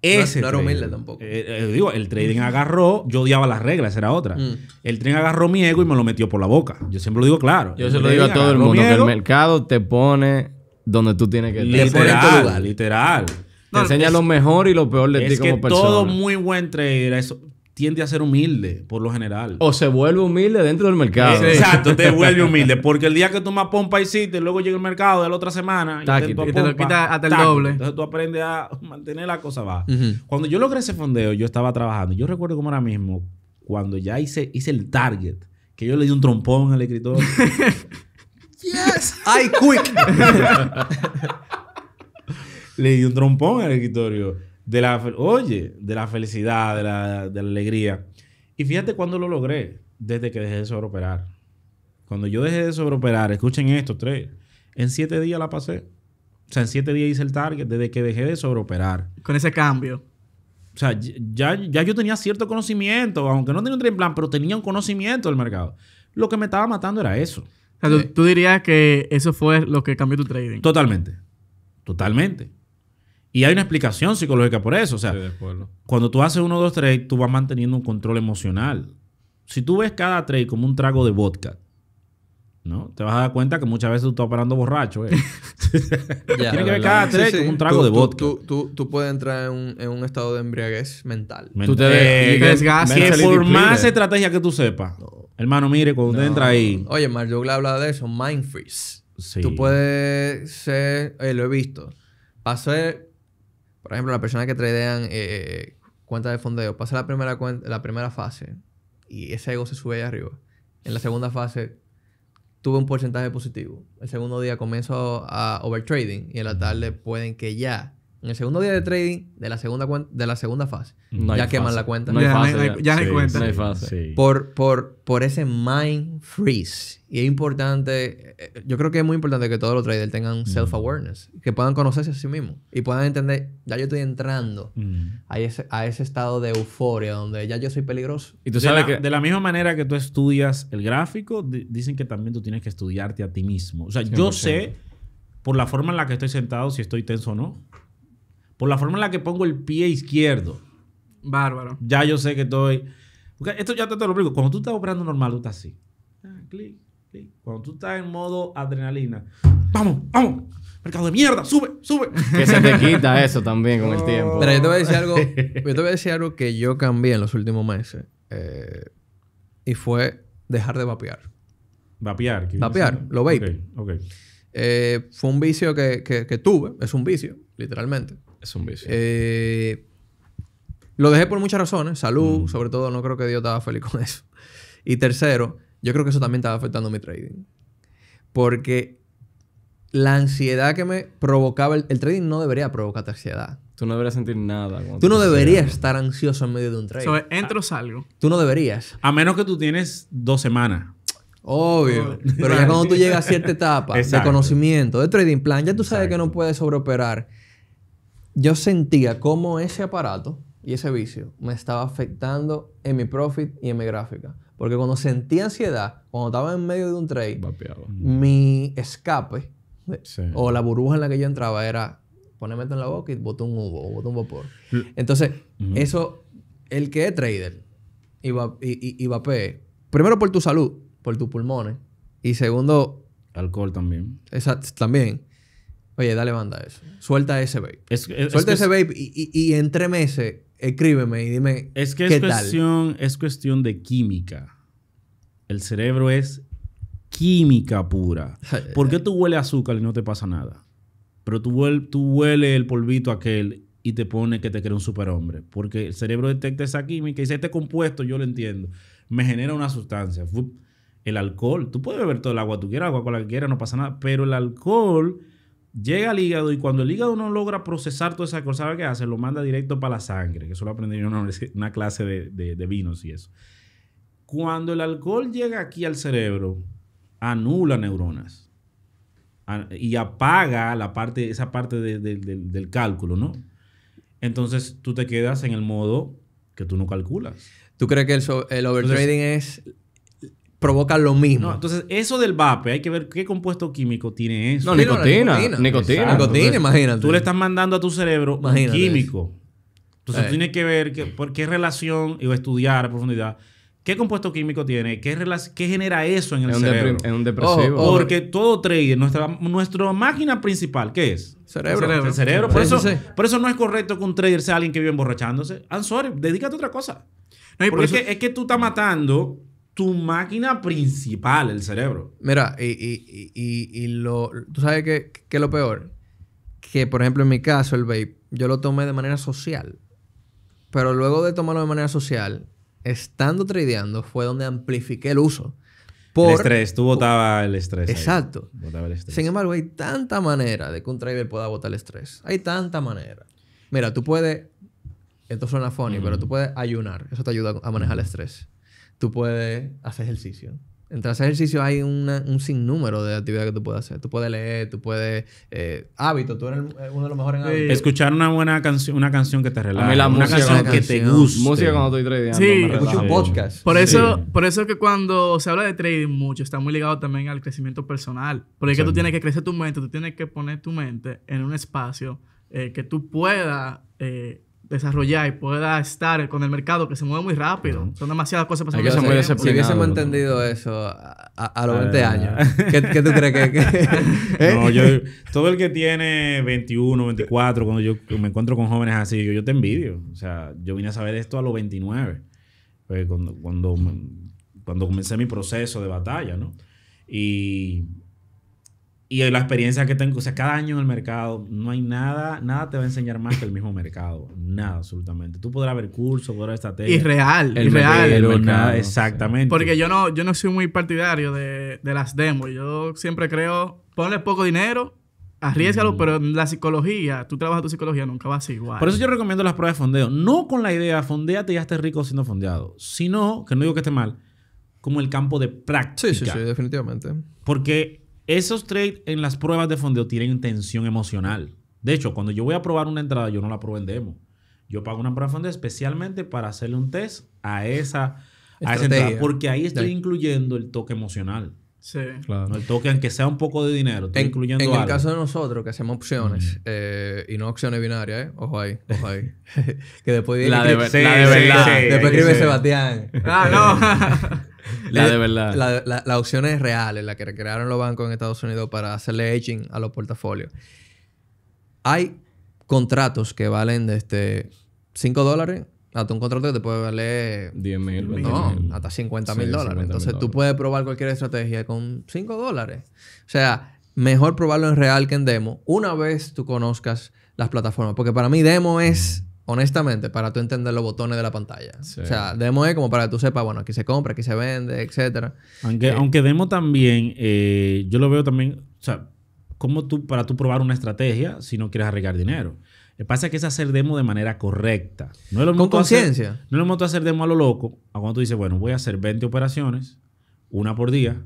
ese no, no tampoco. Eh, eh, digo, el trading mm. agarró, yo odiaba las reglas, era otra. Mm. El trading agarró mi ego y me lo metió por la boca. Yo siempre lo digo claro. Yo se lo digo a todo el mundo, que el mercado te pone donde tú tienes que estar. Literal, lugar. literal. te enseña lo mejor y lo peor de ti como persona. Es que todo muy buen trader, eso, tiende a ser humilde, por lo general. O se vuelve humilde dentro del mercado. Eh, exacto, te vuelve humilde. Porque el día que tú más pompa hiciste, luego llega el mercado de la otra semana. y, te, quita hasta el doble. Entonces tú aprendes a mantener la cosa baja. Cuando yo logré ese fondeo, yo estaba trabajando. Yo recuerdo como ahora mismo, cuando ya hice, hice el target, que yo le di un trompón al escritor. ¡Yes! ¡Ay, quick! le di un trompón al escritorio de la, oye, de la felicidad, de la, alegría. Y fíjate cuando lo logré, desde que dejé de sobreoperar. Cuando yo dejé de sobreoperar, escuchen esto, tres, en siete días la pasé. O sea, en siete días hice el target desde que dejé de sobreoperar. Con ese cambio. O sea, ya, yo tenía cierto conocimiento, aunque no tenía un trade plan, pero tenía un conocimiento del mercado. Lo que me estaba matando era eso. O sea, tú dirías que eso fue lo que cambió tu trading. Totalmente. Totalmente. Y hay una explicación psicológica por eso. O sea, cuando tú haces uno, dos, tres, tú vas manteniendo un control emocional. Si tú ves cada trade como un trago de vodka, ¿no? Te vas a dar cuenta que muchas veces tú estás parando borracho. Eh. que ver cada trade como un trago de vodka. Tú, tú, puedes entrar en un, estado de embriaguez mental. Tú te eh, y por más estrategia que tú sepas. Hermano, mire, cuando entra ahí... Oye, más yo habla de eso. Mind freeze. Tú puedes ser... Eh, lo he visto. Hacer por ejemplo, la persona que tradean eh, eh, eh, cuentas de fondeo pasa la primera, la primera fase y ese ego se sube allá arriba. En la segunda fase tuve un porcentaje positivo. El segundo día comienzo a overtrading y en la tarde pueden que ya en el segundo día de trading de la segunda, de la segunda fase. ya queman la cuenta. ya, fase, cuenta. No Por, por, por ese mind freeze. Y es importante, eh, yo creo que es muy importante que todos los traders tengan mm. self-awareness, que puedan conocerse a sí mismos y puedan entender, ya yo estoy entrando mm. a, ese, estado de euforia donde ya yo soy peligroso. Y tú sabes de la, que de la misma manera que tú estudias el gráfico, dicen que también tú tienes que estudiarte a ti mismo. O sea, yo sé por la forma en la que estoy sentado si estoy tenso o no por la forma en la que pongo el pie izquierdo. Bárbaro. Ya yo sé que estoy. esto ya te, lo explico. Cuando tú estás operando normal, tú estás así. Ah, clic, clic. Cuando tú estás en modo adrenalina, vamos, vamos. Mercado de mierda, sube, sube. Que se te quita eso también con el tiempo. Pero yo te voy a decir algo, yo te voy a decir algo que yo cambié en los últimos meses. Eh, y fue dejar de vapear. Vapear. Vapear, lo vape. Eh, fue un vicio que tuve, es un vicio, literalmente. Es un vicio. Eh, lo dejé por muchas razones. Salud, sobre todo, no creo que Dios estaba feliz con eso. Y tercero, yo creo que eso también estaba afectando mi trading. Porque la ansiedad que me provocaba. El, trading no debería provocarte ansiedad. Tú no deberías sentir nada. Tú no deberías estar ansioso en medio de un trading. So, entro o salgo. Tú no deberías. A menos que tú tienes dos semanas. Obvio. Oh. Pero ya cuando tú llegas a cierta etapa de conocimiento, de trading plan, ya tú sabes que no puedes sobreoperar yo sentía cómo ese aparato y ese vicio me estaba afectando en mi profit y en mi gráfica. Porque cuando sentía ansiedad, cuando estaba en medio de un trade, mi escape o la burbuja en la que yo entraba era ponerme en la boca y botar un humo o botar un vapor. Entonces, eso, el que es trader y, vape, primero por tu salud, por tus pulmones, y segundo... Alcohol también. Exacto, también. Oye, dale banda a eso. Suelta ese vape. Suelta ese vape y, y, y, entre meses escríbeme y dime. Es que es, cuestión, es cuestión de química. El cerebro es química pura. ¿Por qué tú hueles azúcar y no te pasa nada? Pero tú, tú hueles el polvito aquel y te pone que te crea un superhombre. Porque el cerebro detecta esa química y dice, este compuesto yo lo entiendo. Me genera una sustancia. El alcohol. Tú puedes beber todo el agua tú quieras, agua con la que quieras, no pasa nada. Pero el alcohol llega al hígado y cuando el hígado no logra procesar toda esa cosa, ¿sabe qué hace? Lo manda directo para la sangre, que eso lo aprendí en una, clase de, vinos y eso. Cuando el alcohol llega aquí al cerebro, anula neuronas y apaga la parte, esa parte del cálculo, ¿no? Entonces tú te quedas en el modo que tú no calculas. ¿Tú crees que el, overtrading es provocan lo mismo. entonces, eso del vape, hay que ver qué compuesto químico tiene eso. No, nicotina. Nicotina, nicotina, imagínate. Tú le estás mandando a tu cerebro químico. Entonces, eh. tiene que ver qué, por qué relación, y estudiar a profundidad, qué compuesto químico tiene, qué, genera eso en el cerebro. En un depresivo. Porque todo trader, nuestra, nuestra máquina principal, ¿qué es? El cerebro. Por, eso, por eso no es correcto que un trader sea alguien que vive emborrachándose. I'm sorry, dedícate a otra cosa. es, que, es que tú estás matando tu máquina principal, el cerebro. Mira, y, y, y, y lo, tú sabes qué es lo peor? Que, por ejemplo, en mi caso, el vape, yo lo tomé de manera social. Pero luego de tomarlo de manera social, estando tradeando, fue donde amplifiqué el uso. el estrés, tú botabas el estrés. Exacto. Sin embargo, hay tanta manera de que un trader pueda botar el estrés. Hay tanta manera. Mira, tú puedes, esto suena funny, pero tú puedes ayunar. Eso te ayuda a manejar el estrés tú puedes hacer ejercicio. Entre hacer ejercicio hay un sinnúmero de actividades que tú puedes hacer. Tú puedes leer, tú puedes... Eh, hábito, tú eres eh, uno de los mejores en hábitos. Escuchar una buena canción, una canción que te relaja. una canción que te guste. Música cuando estoy trading. Sí. escucho un podcast. Por eso, por eso que cuando se habla de trading mucho, está muy ligado también al crecimiento personal. Porque es que tú tienes que crecer tu mente, tú tienes que poner tu mente en un espacio eh, que tú puedas... Eh, desarrollar y pueda estar con el mercado que se mueve muy rápido. Son demasiadas cosas para Hay que si hubiésemos entendido eso a, los 20 ah, años, ¿qué, ¿qué, tú crees que...? Todo el que tiene 21, 24, cuando yo me encuentro con jóvenes así, yo, te envidio. O sea, yo vine a saber esto a los 29. Pues, cuando, cuando, cuando comencé mi proceso de batalla, ¿no? Y y la experiencia que tengo, o sea, cada año en el mercado no hay nada, nada te va a enseñar más que el mismo mercado, nada absolutamente. Tú podrás ver cursos, podrás estrategia. Irreal, el irreal. Mercado, exactamente. Porque yo no, yo no soy muy partidario de, las demos. Yo siempre creo, ponle poco dinero, arriesgalo, pero la psicología, tú trabajas tu psicología, nunca va a ser igual. Por eso yo recomiendo las pruebas de fondeo. No con la idea, fondeate y ya estés rico siendo fondeado, sino, que no digo que esté mal, como el campo de práctica. Sí, sí, sí, definitivamente. Porque esos trades en las pruebas de fondeo tienen tensión emocional. De hecho, cuando yo voy a probar una entrada, yo no la pruebo en demo. Yo pago una prueba de fondeo especialmente para hacerle un test a esa, a esa entrada, porque ahí estoy incluyendo el toque emocional. Sí. Claro. El toque, aunque sea un poco de dinero, está en, incluyendo en el caso de nosotros, que hacemos opciones, eh, y no opciones binarias, ¿eh? Ojo ahí, ojo ahí. que después viene... La de, verdad. después escribe Sebastián. Ah, no. la de verdad. La, la, la opción es la que crearon los bancos en Estados Unidos para hacerle aging a los portafolios. Hay contratos que valen desde 5 dólares hasta un contrato te puede valer 10 mil, no, hasta 50 mil dólares. Entonces tú puedes probar cualquier estrategia con 5 dólares. O sea, mejor probarlo en real que en demo una vez tú conozcas las plataformas. Porque para mí demo es, honestamente, para tú entender los botones de la pantalla. O sea, demo es como para que tú sepas, bueno, aquí se compra, aquí se vende, etc. Aunque, eh, aunque demo también, eh, yo lo veo también, o sea, como tú, para tú probar una estrategia si no quieres arriesgar dinero. Lo que pasa es que es hacer demo de manera correcta. No lo Con conciencia. No es lo mismo hacer demo a lo loco, a cuando tú dices, bueno, voy a hacer 20 operaciones, una por día,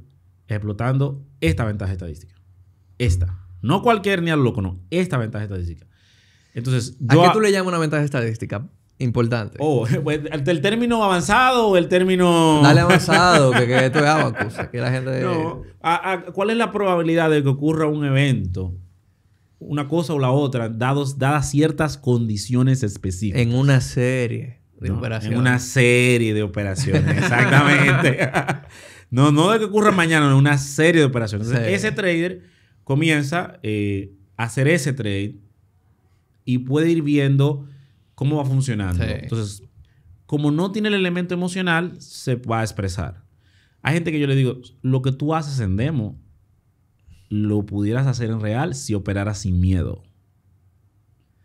explotando esta ventaja estadística. Esta. No cualquier ni a lo loco, no. Esta ventaja estadística. Entonces, yo ¿A qué tú le llamas una ventaja estadística? Importante. Oh, pues, el, término avanzado o el término. Dale avanzado, que, esto es Que la gente. No. cuál es la probabilidad de que ocurra un evento una cosa o la otra, dados, dadas ciertas condiciones específicas. En una serie de operaciones. En una serie de operaciones, exactamente. no, no de que ocurra mañana, en una serie de operaciones. Ese trader comienza eh, a hacer ese trade y puede ir viendo cómo va funcionando. Entonces, como no tiene el elemento emocional, se va a expresar. Hay gente que yo le digo, lo que tú haces en demo lo pudieras hacer en real si operaras sin miedo.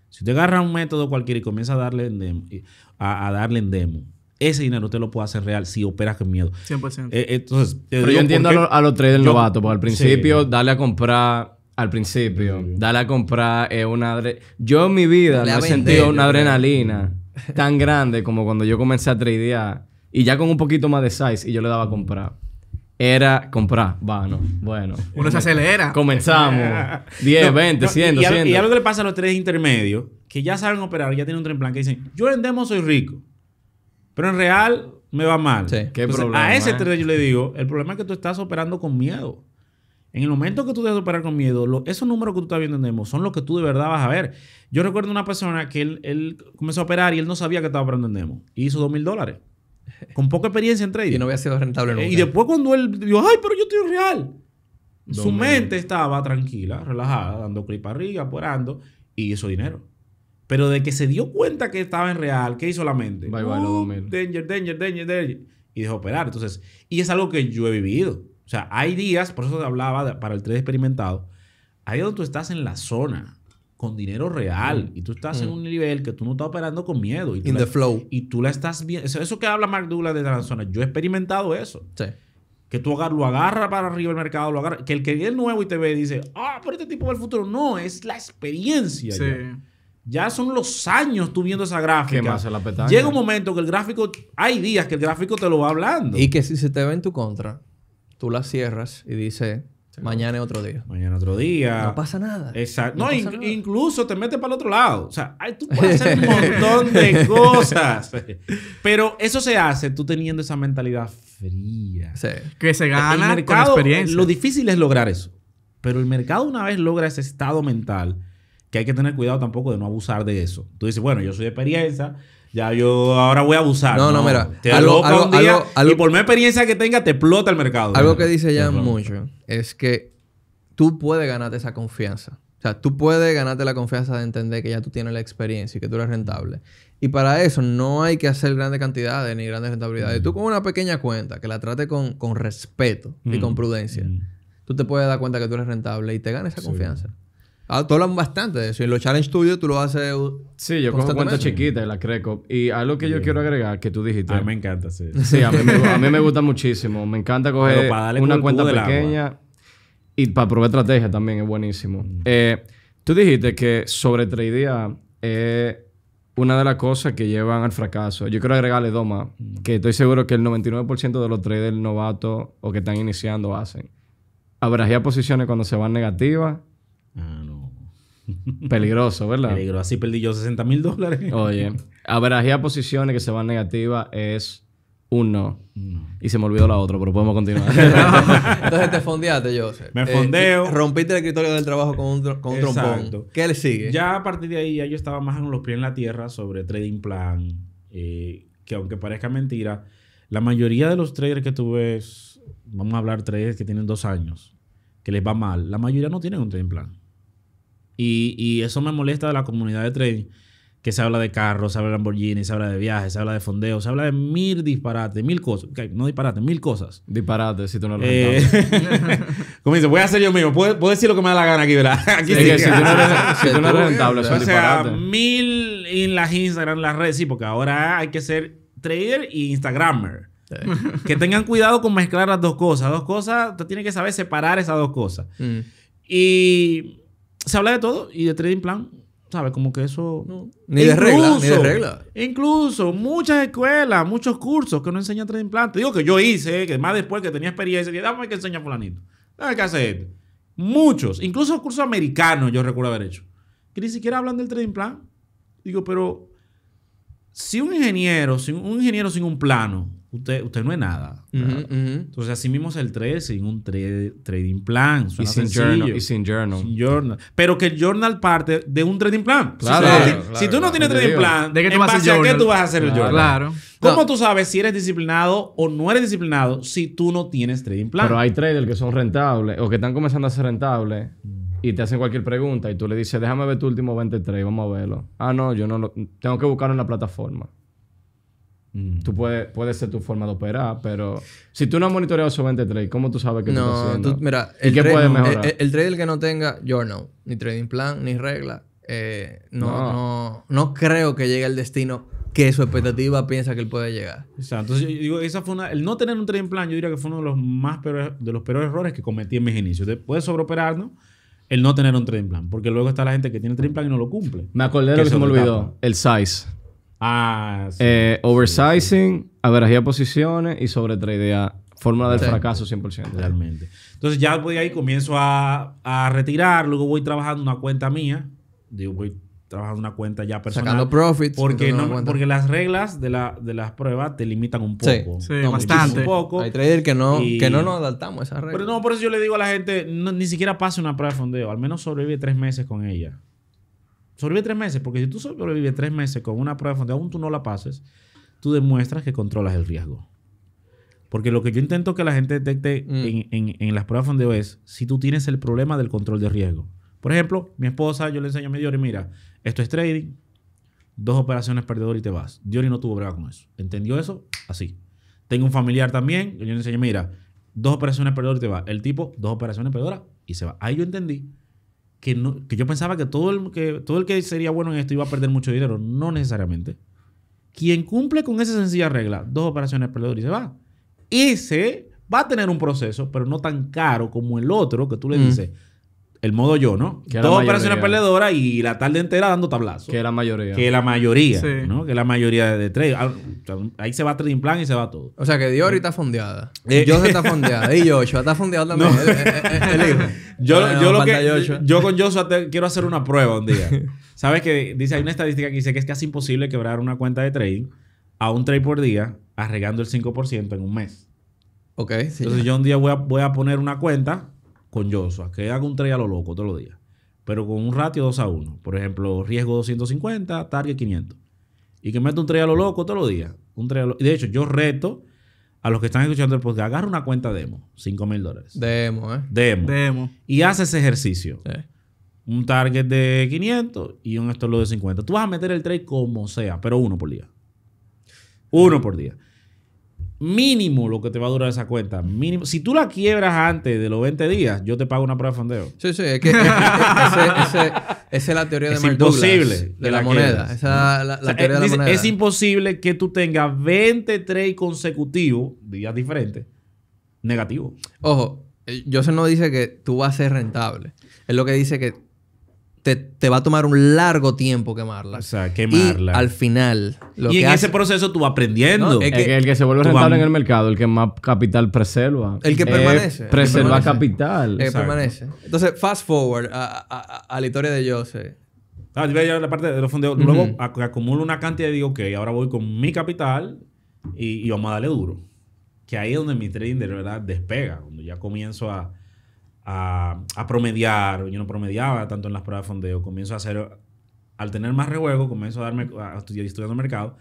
Si usted agarra un método cualquiera y comienza a darle en demo, eh, a, darle en demo ese dinero usted lo puede hacer real si operas con miedo. 100%. Eh, entonces, Pero yo entiendo a, los traders novatos, porque al principio darle a comprar, al principio, ...darle dale a comprar es eh, una... Yo en mi vida no he sentido una adrenalina mm. tan grande como cuando yo comencé a tradear y ya con un poquito más de size y yo le daba a comprar era comprar. Bueno, bueno. Uno se acelera. Comenzamos. 10, 20, 100, 100. Y, algo que le pasa a los tres intermedios, que ya saben operar, ya tienen un tren plan, que dicen, yo en demo soy rico, pero en real me va mal. Sí, ¿qué problema, a ese eh. tres yo le digo, el problema es que tú estás operando con miedo. En el momento que tú debes a operar con miedo, esos números que tú estás viendo en demo son los que tú de verdad vas a ver. Yo recuerdo una persona que él, comenzó a operar y él no sabía que estaba operando en demo. Y hizo 2 mil dólares. Con poca experiencia en trading. Y no había sido rentable eh, nunca. Y después cuando él dijo, ay, pero yo estoy real. Su mente estaba tranquila, relajada, dando clip arriba, apurando, y hizo dinero. Pero de que se dio cuenta que estaba en real, ¿qué hizo la mente? Bye, bye, uh, danger, danger, danger, danger. Y dejó operar. Entonces, y es algo que yo he vivido. O sea, hay días, por eso te hablaba para el trade experimentado, hay donde tú estás en la zona con dinero real y tú estás en un nivel que tú no estás operando con miedo. Y In the flow. Y tú la estás viendo. Eso, que habla Mark Douglas de Transona. yo he experimentado eso. Sí. Que tú lo agarras para arriba el mercado, lo agarra, que el que viene nuevo y te ve y dice, ah, pero este tipo va futuro. No, es la experiencia. Sí. Ya. son los años tú viendo esa gráfica. la Llega un momento que el gráfico, hay días que el gráfico te lo va hablando. Y que si se te ve en tu contra, tú la cierras y dices, Mañana es otro día. Mañana otro día. No pasa nada. Exacto. No, incluso te metes para el otro lado. O sea, tú puedes hacer un montón de cosas. Pero eso se hace tú teniendo esa mentalidad fría. Sí. Que se gana con experiencia. Lo difícil es lograr eso. Pero el mercado una vez logra ese estado mental, que hay que tener cuidado tampoco de no abusar de eso. Tú dices, bueno, yo soy de experiencia, ya yo ahora voy a abusar. No, no, mira. Te algo, algo, y por más experiencia que tenga, te explota el mercado. Algo que dice ya mucho es que tú puedes ganarte esa confianza. O sea, tú puedes ganarte la confianza de entender que ya tú tienes la experiencia y que tú eres rentable. Y para eso no hay que hacer grandes cantidades ni grandes rentabilidades. Mm. Tú con una pequeña cuenta que la trates con, respeto y con mm. prudencia, mm. tú te puedes dar cuenta que tú eres rentable y te ganas esa confianza. Ah, tú hablas bastante de eso. En los challenge tuyos tú lo haces. Uh, sí, yo cojo cuentas chiquitas y las creco. Y algo que yo quiero agregar que tú dijiste. A mí me encanta, sí. Sí, a mí me, gusta muchísimo. Me encanta coger una cuenta pequeña. Y para probar estrategia también es buenísimo. Eh, tú dijiste que sobre tradea es una de las cosas que llevan al fracaso. Yo quiero agregarle dos más. Mm. Que estoy seguro que el 99% de los traders novatos o que están iniciando hacen. ya posiciones cuando se van negativas. Ah. Peligroso, ¿verdad? Peligroso. Así perdí yo 60 mil dólares. Oye, a ver hay posiciones que se van negativas es uno Y se me olvidó la otra, pero podemos continuar. Entonces te fondeaste, Joseph. Me fondeo. Eh, rompiste el escritorio del trabajo con un, trompón. ¿Qué le sigue? Ya a partir de ahí, yo estaba más en los pies en la tierra sobre trading plan. Eh, que aunque parezca mentira, la mayoría de los traders que tú ves, vamos a hablar traders que tienen dos años, que les va mal, la mayoría no tienen un trading plan. Y, eso me molesta de la comunidad de trading, que se habla de carros, se habla de Lamborghini, se habla de viajes, se habla de fondeos, se habla de mil disparates, mil cosas. No disparates, mil cosas. Disparates, si tú no lo eh, Como dice, voy a hacer yo mismo. Puedo, decir lo que me da la gana aquí, ¿verdad? Aquí si tú no si tú no O sea, mil en las Instagram, las redes. Sí, porque ahora hay que ser trader y Instagrammer. que tengan cuidado con mezclar las dos cosas. Dos cosas, tú tienes que saber separar esas dos cosas. Mm. Y se habla de todo y de trading plan, ¿sabes? Como que eso... No. Ni de regla, ni de regla. Incluso muchas escuelas, muchos cursos que no enseñan trading plan. Te digo que yo hice, que más después que tenía experiencia, dije, dame que enseña fulanito. Dame que hace Muchos, incluso cursos americanos yo recuerdo haber hecho, que ni siquiera hablan del trading plan. Digo, pero si un ingeniero, si un ingeniero sin un plano, usted, usted no es nada. Entonces, así mismo es el trade sin un trading plan. y, sin journal, y sin journal. Pero que el journal parte de un trading plan. si tú no tienes trading plan, ¿de qué tú, a qué tú vas a hacer el journal? ¿Cómo tú sabes si eres disciplinado o no eres disciplinado si tú no tienes trading plan? Pero hay traders que son rentables o que están comenzando a ser rentables y te hacen cualquier pregunta y tú le dices, déjame ver tu último 23, vamos a verlo. Ah, no, yo no lo tengo que buscar en la plataforma. Mm. Tú puedes, puede ser tu forma de operar, pero si tú no has monitoreado su trade, ¿cómo tú sabes que no, estás mira, el El, trader que no tenga journal, ni trading plan, ni regla, eh, no, no. no, creo que llegue al destino que su expectativa piensa que él puede llegar. Entonces, yo digo, esa fue el no tener un trading plan, yo diría que fue uno de los más peores, de los peores errores que cometí en mis inicios. Puedes sobreoperarnos el no tener un trading plan, porque luego está la gente que tiene trading plan y no lo cumple. Me acordé de lo que se me olvidó, el size. Ah, eh, oversizing, sí, sí. posiciones y sobre tradea. Fórmula del fracaso 100%. Realmente. Entonces ya voy ahí, comienzo a, a, retirar, luego voy trabajando una cuenta mía. Digo, voy trabajando una cuenta ya personal. Sacando profits. Porque, no, porque las reglas de, la, de las pruebas te limitan un poco. Sí, bastante. Hay traders que no, que no nos adaptamos a esas reglas. Pero no, por eso yo le digo a la gente, ni siquiera pase una prueba de fondeo. Al menos sobrevive tres meses con ella. Sobrevive tres meses, porque si tú sobrevives tres meses con una prueba de fondeo, aún tú no la pases, tú demuestras que controlas el riesgo. Porque lo que yo intento que la gente detecte mm. en, las pruebas de fondeo es si tú tienes el problema del control de riesgo. Por ejemplo, mi esposa, yo le enseño a mi Diori, mira, esto es trading, dos operaciones perdedor y te vas. Diori no tuvo problema con eso. ¿Entendió eso? Así. Tengo un familiar también, yo le enseño, mira, dos operaciones perdedor y te vas. El tipo, dos operaciones perdedoras y se va. Ahí yo entendí que, yo pensaba que todo, el, que todo el que sería bueno en esto iba a perder mucho dinero. No necesariamente. Quien cumple con esa sencilla regla, dos operaciones perdedor y se va. Ese va a tener un proceso, pero no tan caro como el otro que tú le mm. dices el modo yo, ¿no? Que Dos operaciones perdedoras y la tarde entera dando tablazos. Que la mayoría. Que la mayoría, ¿no? Que la mayoría de trading. Ah, ahí se va trading plan y se va todo. O sea que Diori está fondeada. Eh. Y Joshua está fondeada. y Joshua está fondeado también. Yo, lo que, yo con Joshua quiero hacer una prueba un día. Sabes que dice, hay una estadística que dice que es casi imposible quebrar una cuenta de trading a un trade por día arreglando el 5% en un mes. Ok. Sí, Entonces yo un día voy a, voy a poner una cuenta con Joshua, que haga un trade a lo loco todos los días, pero con un ratio 2 a 1. Por ejemplo, riesgo 250, target 500. Y que meta un trade a lo loco todos los días. Un De hecho, yo reto a los que están escuchando el podcast, agarra una cuenta demo, 5 mil dólares. Demo, ¿eh? Demo. Y hace ese ejercicio. Un target de 500 y un loss de 50. Tú vas a meter el trade como sea, pero uno por día. Uno por día. Mínimo lo que te va a durar esa cuenta. Mínimo. Si tú la quiebras antes de los 20 días, yo te pago una prueba de fondeo. Sí, sí, es esa es la teoría de imposible de la, moneda. Esa, la, teoría de la moneda. Es imposible que tú tengas 20 trades consecutivos, días diferentes, negativos. Ojo, eh, Joseph no dice que tú vas a ser rentable. Es lo que dice que te, va a tomar un largo tiempo quemarla. O sea, quemarla. Y al final. y en ese proceso tú vas aprendiendo. el, que, se vuelve rentable en el mercado, el que más capital preserva. El que eh, permanece. preserva capital. El que permanece. Entonces, fast forward a, a, la historia de Joseph. Ah, yo voy a la parte de los fondeos. Luego acumulo una cantidad y digo, ok, ahora voy con mi capital y, y vamos a darle duro. Que ahí es donde mi trading de verdad despega. Cuando ya comienzo a a, a, promediar, yo no promediaba tanto en las pruebas de fondeo, comienzo a hacer, al tener más rejuego, comienzo a darme, a estudiar, el mercado,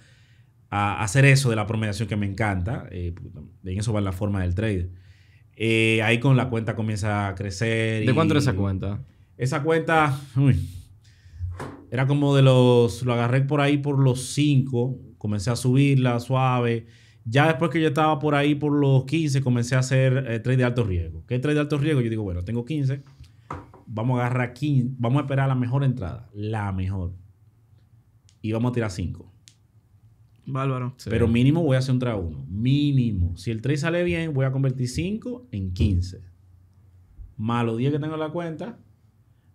a hacer eso de la promediación que me encanta, eh, en eso va la forma del trade. Eh, ahí con la cuenta comienza a crecer. ¿De cuánto era esa cuenta? Esa cuenta, era como de los, lo agarré por ahí por los 5, comencé a subirla suave ya después que yo estaba por ahí por los 15, comencé a hacer eh, trade de alto riesgo. ¿Qué trade de alto riesgo? Yo digo, bueno, tengo 15, vamos a agarrar 15, vamos a esperar la mejor entrada, la mejor. Y vamos a tirar 5. Bárbaro. Pero mínimo voy a hacer un trade 1. Mínimo. Si el trade sale bien, voy a convertir 5 en 15. Más los 10 que tengo en la cuenta.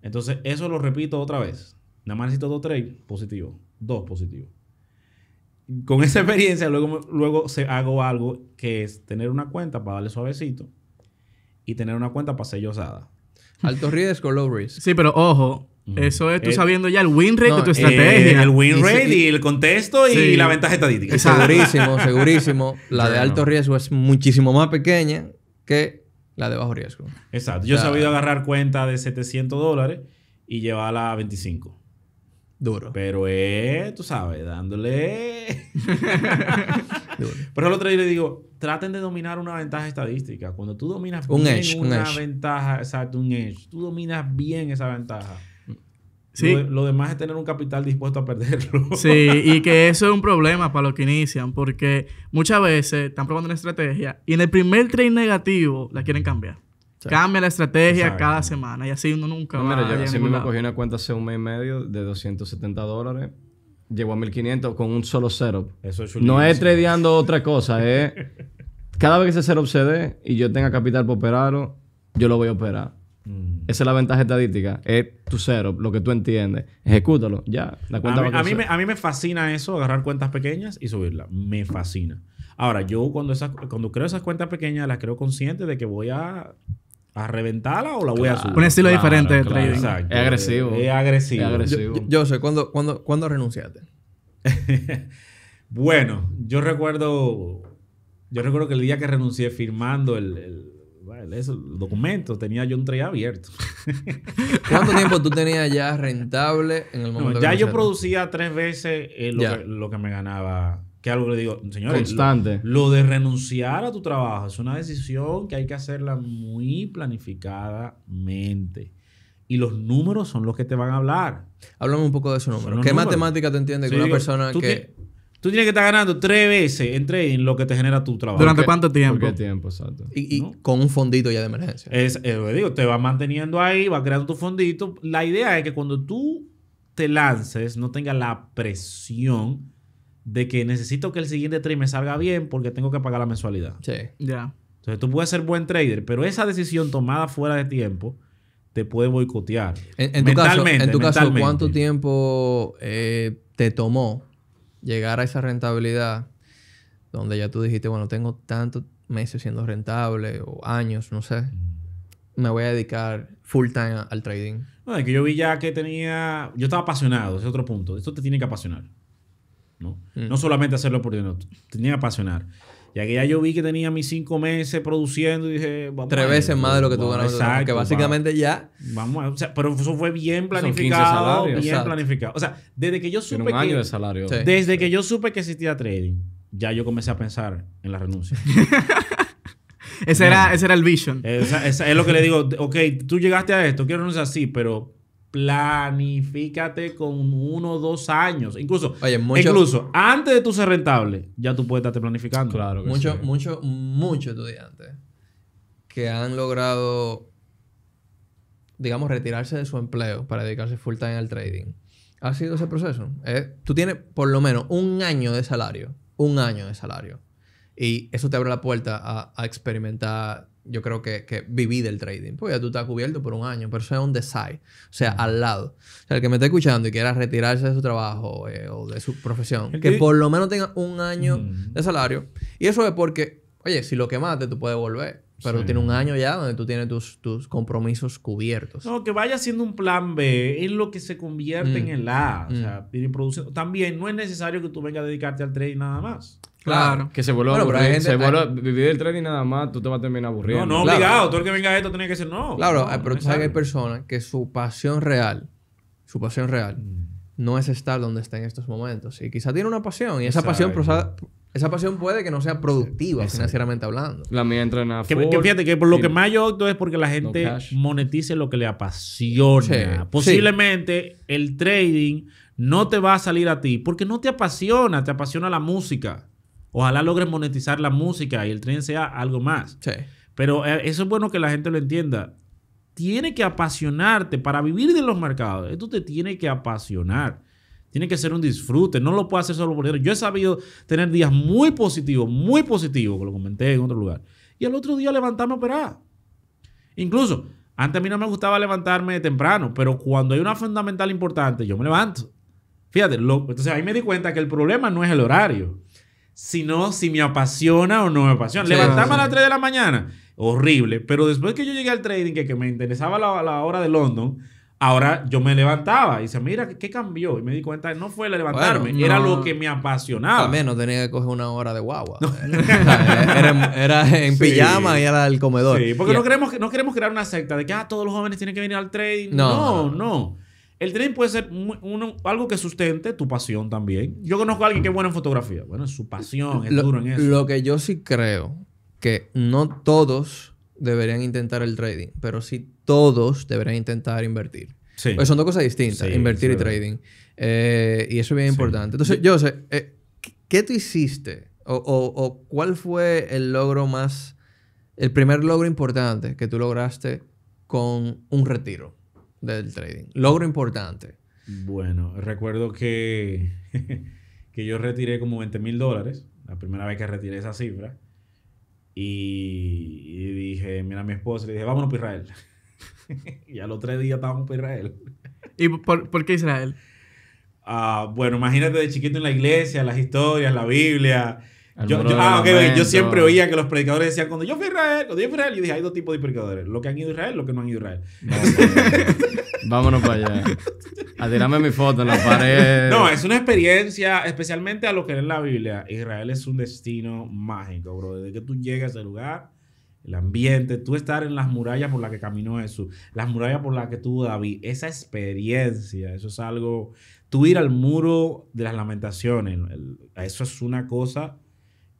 Entonces, eso lo repito otra vez. Nada más necesito dos trades positivos. Dos positivos con esa experiencia luego, luego se hago algo que es tener una cuenta para darle suavecito y tener una cuenta para sellosada. Alto riesgo, low risk. Sí, pero ojo, eso es tú eh, sabiendo ya el win rate de tu eh, estrategia. el win rate y, el contexto y, la ventaja estadística. Segurísimo, segurísimo. La de alto riesgo es muchísimo más pequeña que la de bajo riesgo. Exacto. Yo he sabido agarrar cuenta de 700 dólares y llevarla a 25. Duro. Pero es, eh, tú sabes, dándole. Pero el otro le digo, traten de dominar una ventaja estadística. Cuando tú dominas bien una ventaja, exacto, un edge, tú dominas bien esa ventaja. Sí. lo, demás es tener un capital dispuesto a perderlo. Sí, y que eso es un problema para los que inician, porque muchas veces están probando una estrategia y en el primer trade negativo la quieren cambiar. Cambia la estrategia cada semana y así uno nunca va mira, yo así mismo cogí una cuenta hace un mes y medio de 270 dólares. Llegó a 1500 con un solo setup. Eso es No es tradeando otra cosa, cada vez que ese setup se dé y yo tenga capital para operarlo, yo lo voy a operar. Mm. Esa es la ventaja estadística. Es tu cero, lo que tú entiendes. Ejecútalo, ya. La a, mí, a, me, a, mí, me, fascina eso, agarrar cuentas pequeñas y subirla. Me fascina. Ahora, yo cuando, cuando creo esas cuentas pequeñas, las creo consciente de que voy a a reventarla o la voy a subir. Un estilo diferente de trading. Exacto. Es agresivo. Es, agresivo. Yo, sé, ¿cuándo, cuándo, renunciaste? bueno, yo recuerdo. Yo recuerdo que el día que renuncié firmando el, documento, tenía yo un trade abierto. ¿Cuánto tiempo tú tenías ya rentable en el momento? ya yo producía tres veces eh, lo, lo, que, me ganaba que algo le digo, señores, Constante. Lo, de renunciar a tu trabajo es una decisión que hay que hacerla muy planificadamente. Y los números son los que te van a hablar. Háblame un poco de esos números. ¿Qué matemática te entiende que una persona que... Tú tienes que estar ganando tres veces en trading lo que te genera tu trabajo. ¿Durante cuánto tiempo? ¿Por qué tiempo, exacto. Y, con un fondito ya de emergencia. Es, digo, te vas manteniendo ahí, vas creando tu fondito. La idea es que cuando tú te lances, no tengas la presión de que necesito que el siguiente trade me salga bien porque tengo que pagar la mensualidad. Sí. Ya. Entonces tú puedes ser buen trader, pero esa decisión tomada fuera de tiempo te puede boicotear. En, tu, caso, en tu caso, ¿cuánto tiempo eh, te tomó llegar a esa rentabilidad donde ya tú dijiste, bueno, tengo tantos meses siendo rentable o años, no sé? Mm. Me voy a dedicar full time al trading. No, es que yo vi ya que tenía. Yo estaba apasionado, ese es otro punto. Esto te tiene que apasionar. Mm. ¿no? solamente hacerlo por dinero, tenía que apasionar. Ya que ya yo vi que tenía mis cinco meses produciendo y dije... Vamos Tres veces más de lo que tú ganabas. Exacto. Que básicamente ya... Vamos pero eso fue bien planificado. Salarios, bien planificado. O sea, desde que yo supe un año que... de salario. Desde que yo supe que existía trading, ya yo comencé a pensar en la renuncia. ese, era, el vision. es lo que le digo. Ok, tú llegaste a esto, quiero renunciar, así pero planifícate con uno o dos años. Incluso, incluso antes de tú ser rentable, ya tú puedes estarte planificando. Claro mucho, mucho, muchos estudiantes que han logrado, digamos, retirarse de su empleo para dedicarse full time al trading. Ha sido ese proceso. Eh, tú tienes por lo menos un año de salario. Un año de salario. Y eso te abre la puerta a experimentar yo creo que, que viví del trading. Pues ya tú estás cubierto por un año, pero eso es un o sea, al lado. O sea, el que me está escuchando y quiera retirarse de su trabajo eh, o de su profesión, que, por lo menos tenga un año de salario. Y eso es porque, oye, si lo quemaste, tú puedes volver. Pero tiene un año ya donde tú tienes tus, tus compromisos cubiertos. No, que vaya siendo un plan B, es lo que se convierte en mm. el A. O mm. sea, produciendo También no es necesario que tú vengas a dedicarte al trading nada más. Claro. Que se vuelva a se Vivir el trading nada más, tú te vas a terminar aburriendo. No, no, obligado. Tú el que venga a esto tiene que decir no. Claro, pero tú sabes que hay personas que su pasión real, su pasión real, mm. no es estar donde está en estos momentos. Y quizá tiene una pasión y esa pasión esa pasión puede que no sea productiva sinceramente financieramente hablando. La mía entrena que, que, fíjate que por lo que más yo opto es porque la gente monetice lo que le apasiona. Posiblemente el trading no te va a salir a ti porque no te apasiona, te apasiona la música. Ojalá logres monetizar la música y el tren sea algo más. Sí. Pero eh, eso es bueno que la gente lo entienda. Tiene que apasionarte para vivir de los mercados. Esto te tiene que apasionar. Tiene que ser un disfrute. No lo puede hacer solo por dinero. Yo he sabido tener días muy positivos, muy positivos, que lo comenté en otro lugar. Y el otro día levantarme a operar. Incluso, antes a mí no me gustaba levantarme temprano, pero cuando hay una fundamental importante, yo me levanto. Fíjate, entonces ahí me di cuenta que el problema no es el horario sino si me apasiona o no me apasiona. Levantarme a las 3 de la mañana, horrible. Pero después que yo llegué al trading, que, me interesaba la, hora de London, ahora yo me levantaba y decía, mira, ¿qué cambió? Y me di cuenta, no fue levantarme, era lo que me apasionaba. También no tenía que coger una hora de guagua. era, en pijama y era el comedor. Sí, porque no, queremos, no queremos crear una secta de que ah, todos los jóvenes tienen que venir al trading. no. no. El trading puede ser algo que sustente tu pasión también. Yo conozco a alguien que es bueno en fotografía. Bueno, su pasión, es lo, duro en eso. Lo que yo sí creo que no todos deberían intentar el trading, pero sí todos deberían intentar invertir. Pues son dos cosas distintas, invertir y trading. Eh, y eso es bien importante. Entonces, yo eh, ¿qué tú hiciste? o, cuál fue el logro más, el primer logro importante que tú lograste con un retiro? del trading. Logro importante. Bueno, recuerdo que, que yo retiré como 20 mil dólares, la primera vez que retiré esa cifra, y, dije, mira a mi esposa, le dije, vámonos para Israel. y a los tres días estábamos para Israel. ¿Y por, qué Israel? Ah, bueno, imagínate de chiquito en la iglesia, las historias, la Biblia, yo, ah, siempre oía que los predicadores decían, cuando yo fui a Israel, cuando yo fui a Israel, yo dije, hay dos tipos de predicadores, los que han ido a Israel, los que no han ido a Israel. vámonos para allá. A ah, mi foto en la pared. No, es una experiencia, especialmente a lo que leen la Biblia. Israel es un destino mágico, bro. Desde que tú llegas a ese lugar, el ambiente, tú estar en las murallas por las que caminó Jesús, las murallas por las que tuvo David, esa experiencia, eso es algo... Tú ir al muro de las lamentaciones, eso es una cosa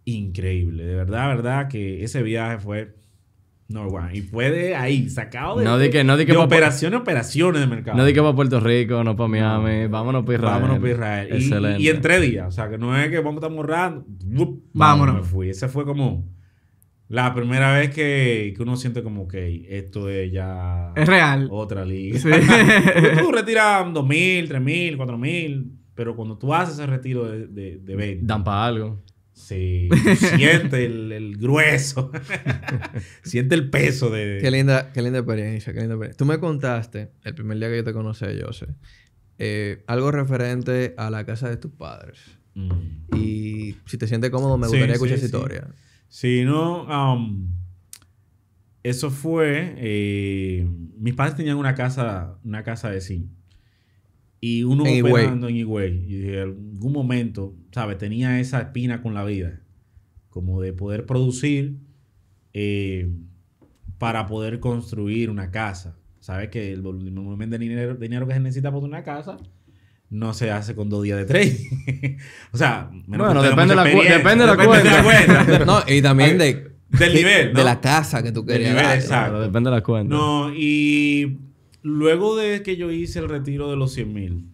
increíble. De verdad, verdad que ese viaje fue no bueno. Y puede ahí, sacado de, no de, que, no que operaciones, operaciones de mercado. No di que para Puerto Rico, no para Miami. Vámonos para Israel. Vámonos para Israel. Excelente. Y, en tres días. O sea, que no es que vamos a estar morrando. Vámonos. Me fui. Esa fue como la primera vez que, que uno siente como, ok, esto es ya... Es real. Otra liga. tú retiras 2000, 3000, 4000. Pero cuando tú haces ese retiro de, de, de 20... Dan para algo. Sí. siente el, grueso, siente el peso de... Qué linda, qué linda experiencia, qué linda experiencia. Tú me contaste, el primer día que yo te conocí, José, sé, eh, algo referente a la casa de tus padres. Mm. Y si te sientes cómodo, me gustaría escuchar esa historia. Sí, no... Um, eso fue... Eh, mis padres tenían una casa, una casa de cine. Y uno en operando güey, en Y en algún momento, ¿sabes? Tenía esa espina con la vida. Como de poder producir eh, para poder construir una casa. ¿Sabes? Que el volumen de dinero, dinero que se necesita para una casa no se hace con dos días de trade. o sea, bueno, depende, la depende, depende, de la cuenta. y también de, del nivel. De la casa que tú querías. exacto. depende de la cuenta. No, y Luego de que yo hice el retiro de los 100 mil,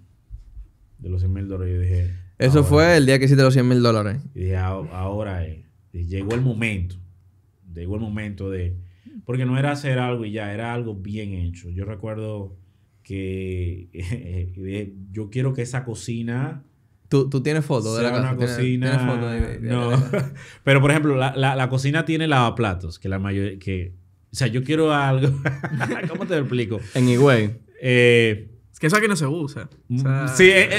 de los 100 mil dólares, yo dije... Eso fue el día que hiciste los 100 mil dólares. Y dije, ah, ahora llegó el momento. Llegó el momento de... Porque no era hacer algo y ya, era algo bien hecho. Yo recuerdo que yo quiero que esa cocina... Tú, tienes fotos de la cocina. ¿Tienes, de, no, pero por ejemplo, la, cocina tiene lavaplatos, que la mayoría... Que, o sea, yo quiero algo. ¿Cómo te lo explico? En Higüey. Eh, que esa que no se usa. Mm, eh,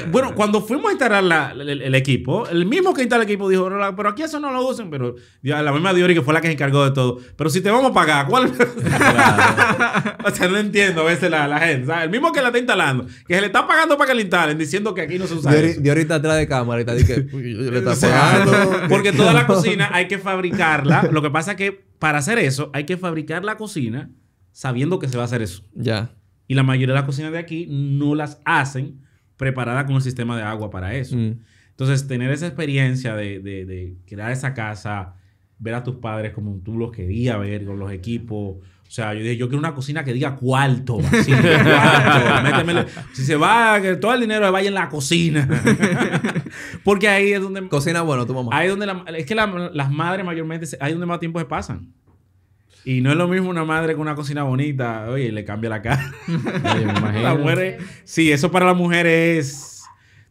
eh, bueno, eh. cuando fuimos a instalar el, equipo, el mismo que instaló el equipo dijo, pero aquí eso no lo usan, pero la misma Diori que fue la que se encargó de todo. Pero si te vamos a pagar, ¿cuál? o sea, no entiendo a veces la, gente. El mismo que la está instalando, que se le está pagando para que la instalen, diciendo que aquí no se usa. Diori, está atrás de cámara y está diciendo que le está pagando. Porque toda la cocina hay que fabricarla. Lo que pasa es que para hacer eso hay que fabricar la cocina sabiendo que se va a hacer eso. Ya. Y la mayoría de las cocinas de aquí no las hacen preparada con el sistema de agua para eso. Mm. Entonces, tener esa experiencia de, crear esa casa, ver a tus padres como tú los querías ver, con los equipos. O sea, yo dije, yo quiero una cocina que diga cuarto. si se va, que todo el dinero vaya en la cocina. Porque ahí es donde... Cocina bueno, tu mamá. Ahí es donde... es que las madres mayormente, ahí es donde más tiempo se pasan. Y no es lo mismo una madre con una cocina bonita. Oye, le cambia la cara. La sí, eso para las mujeres es...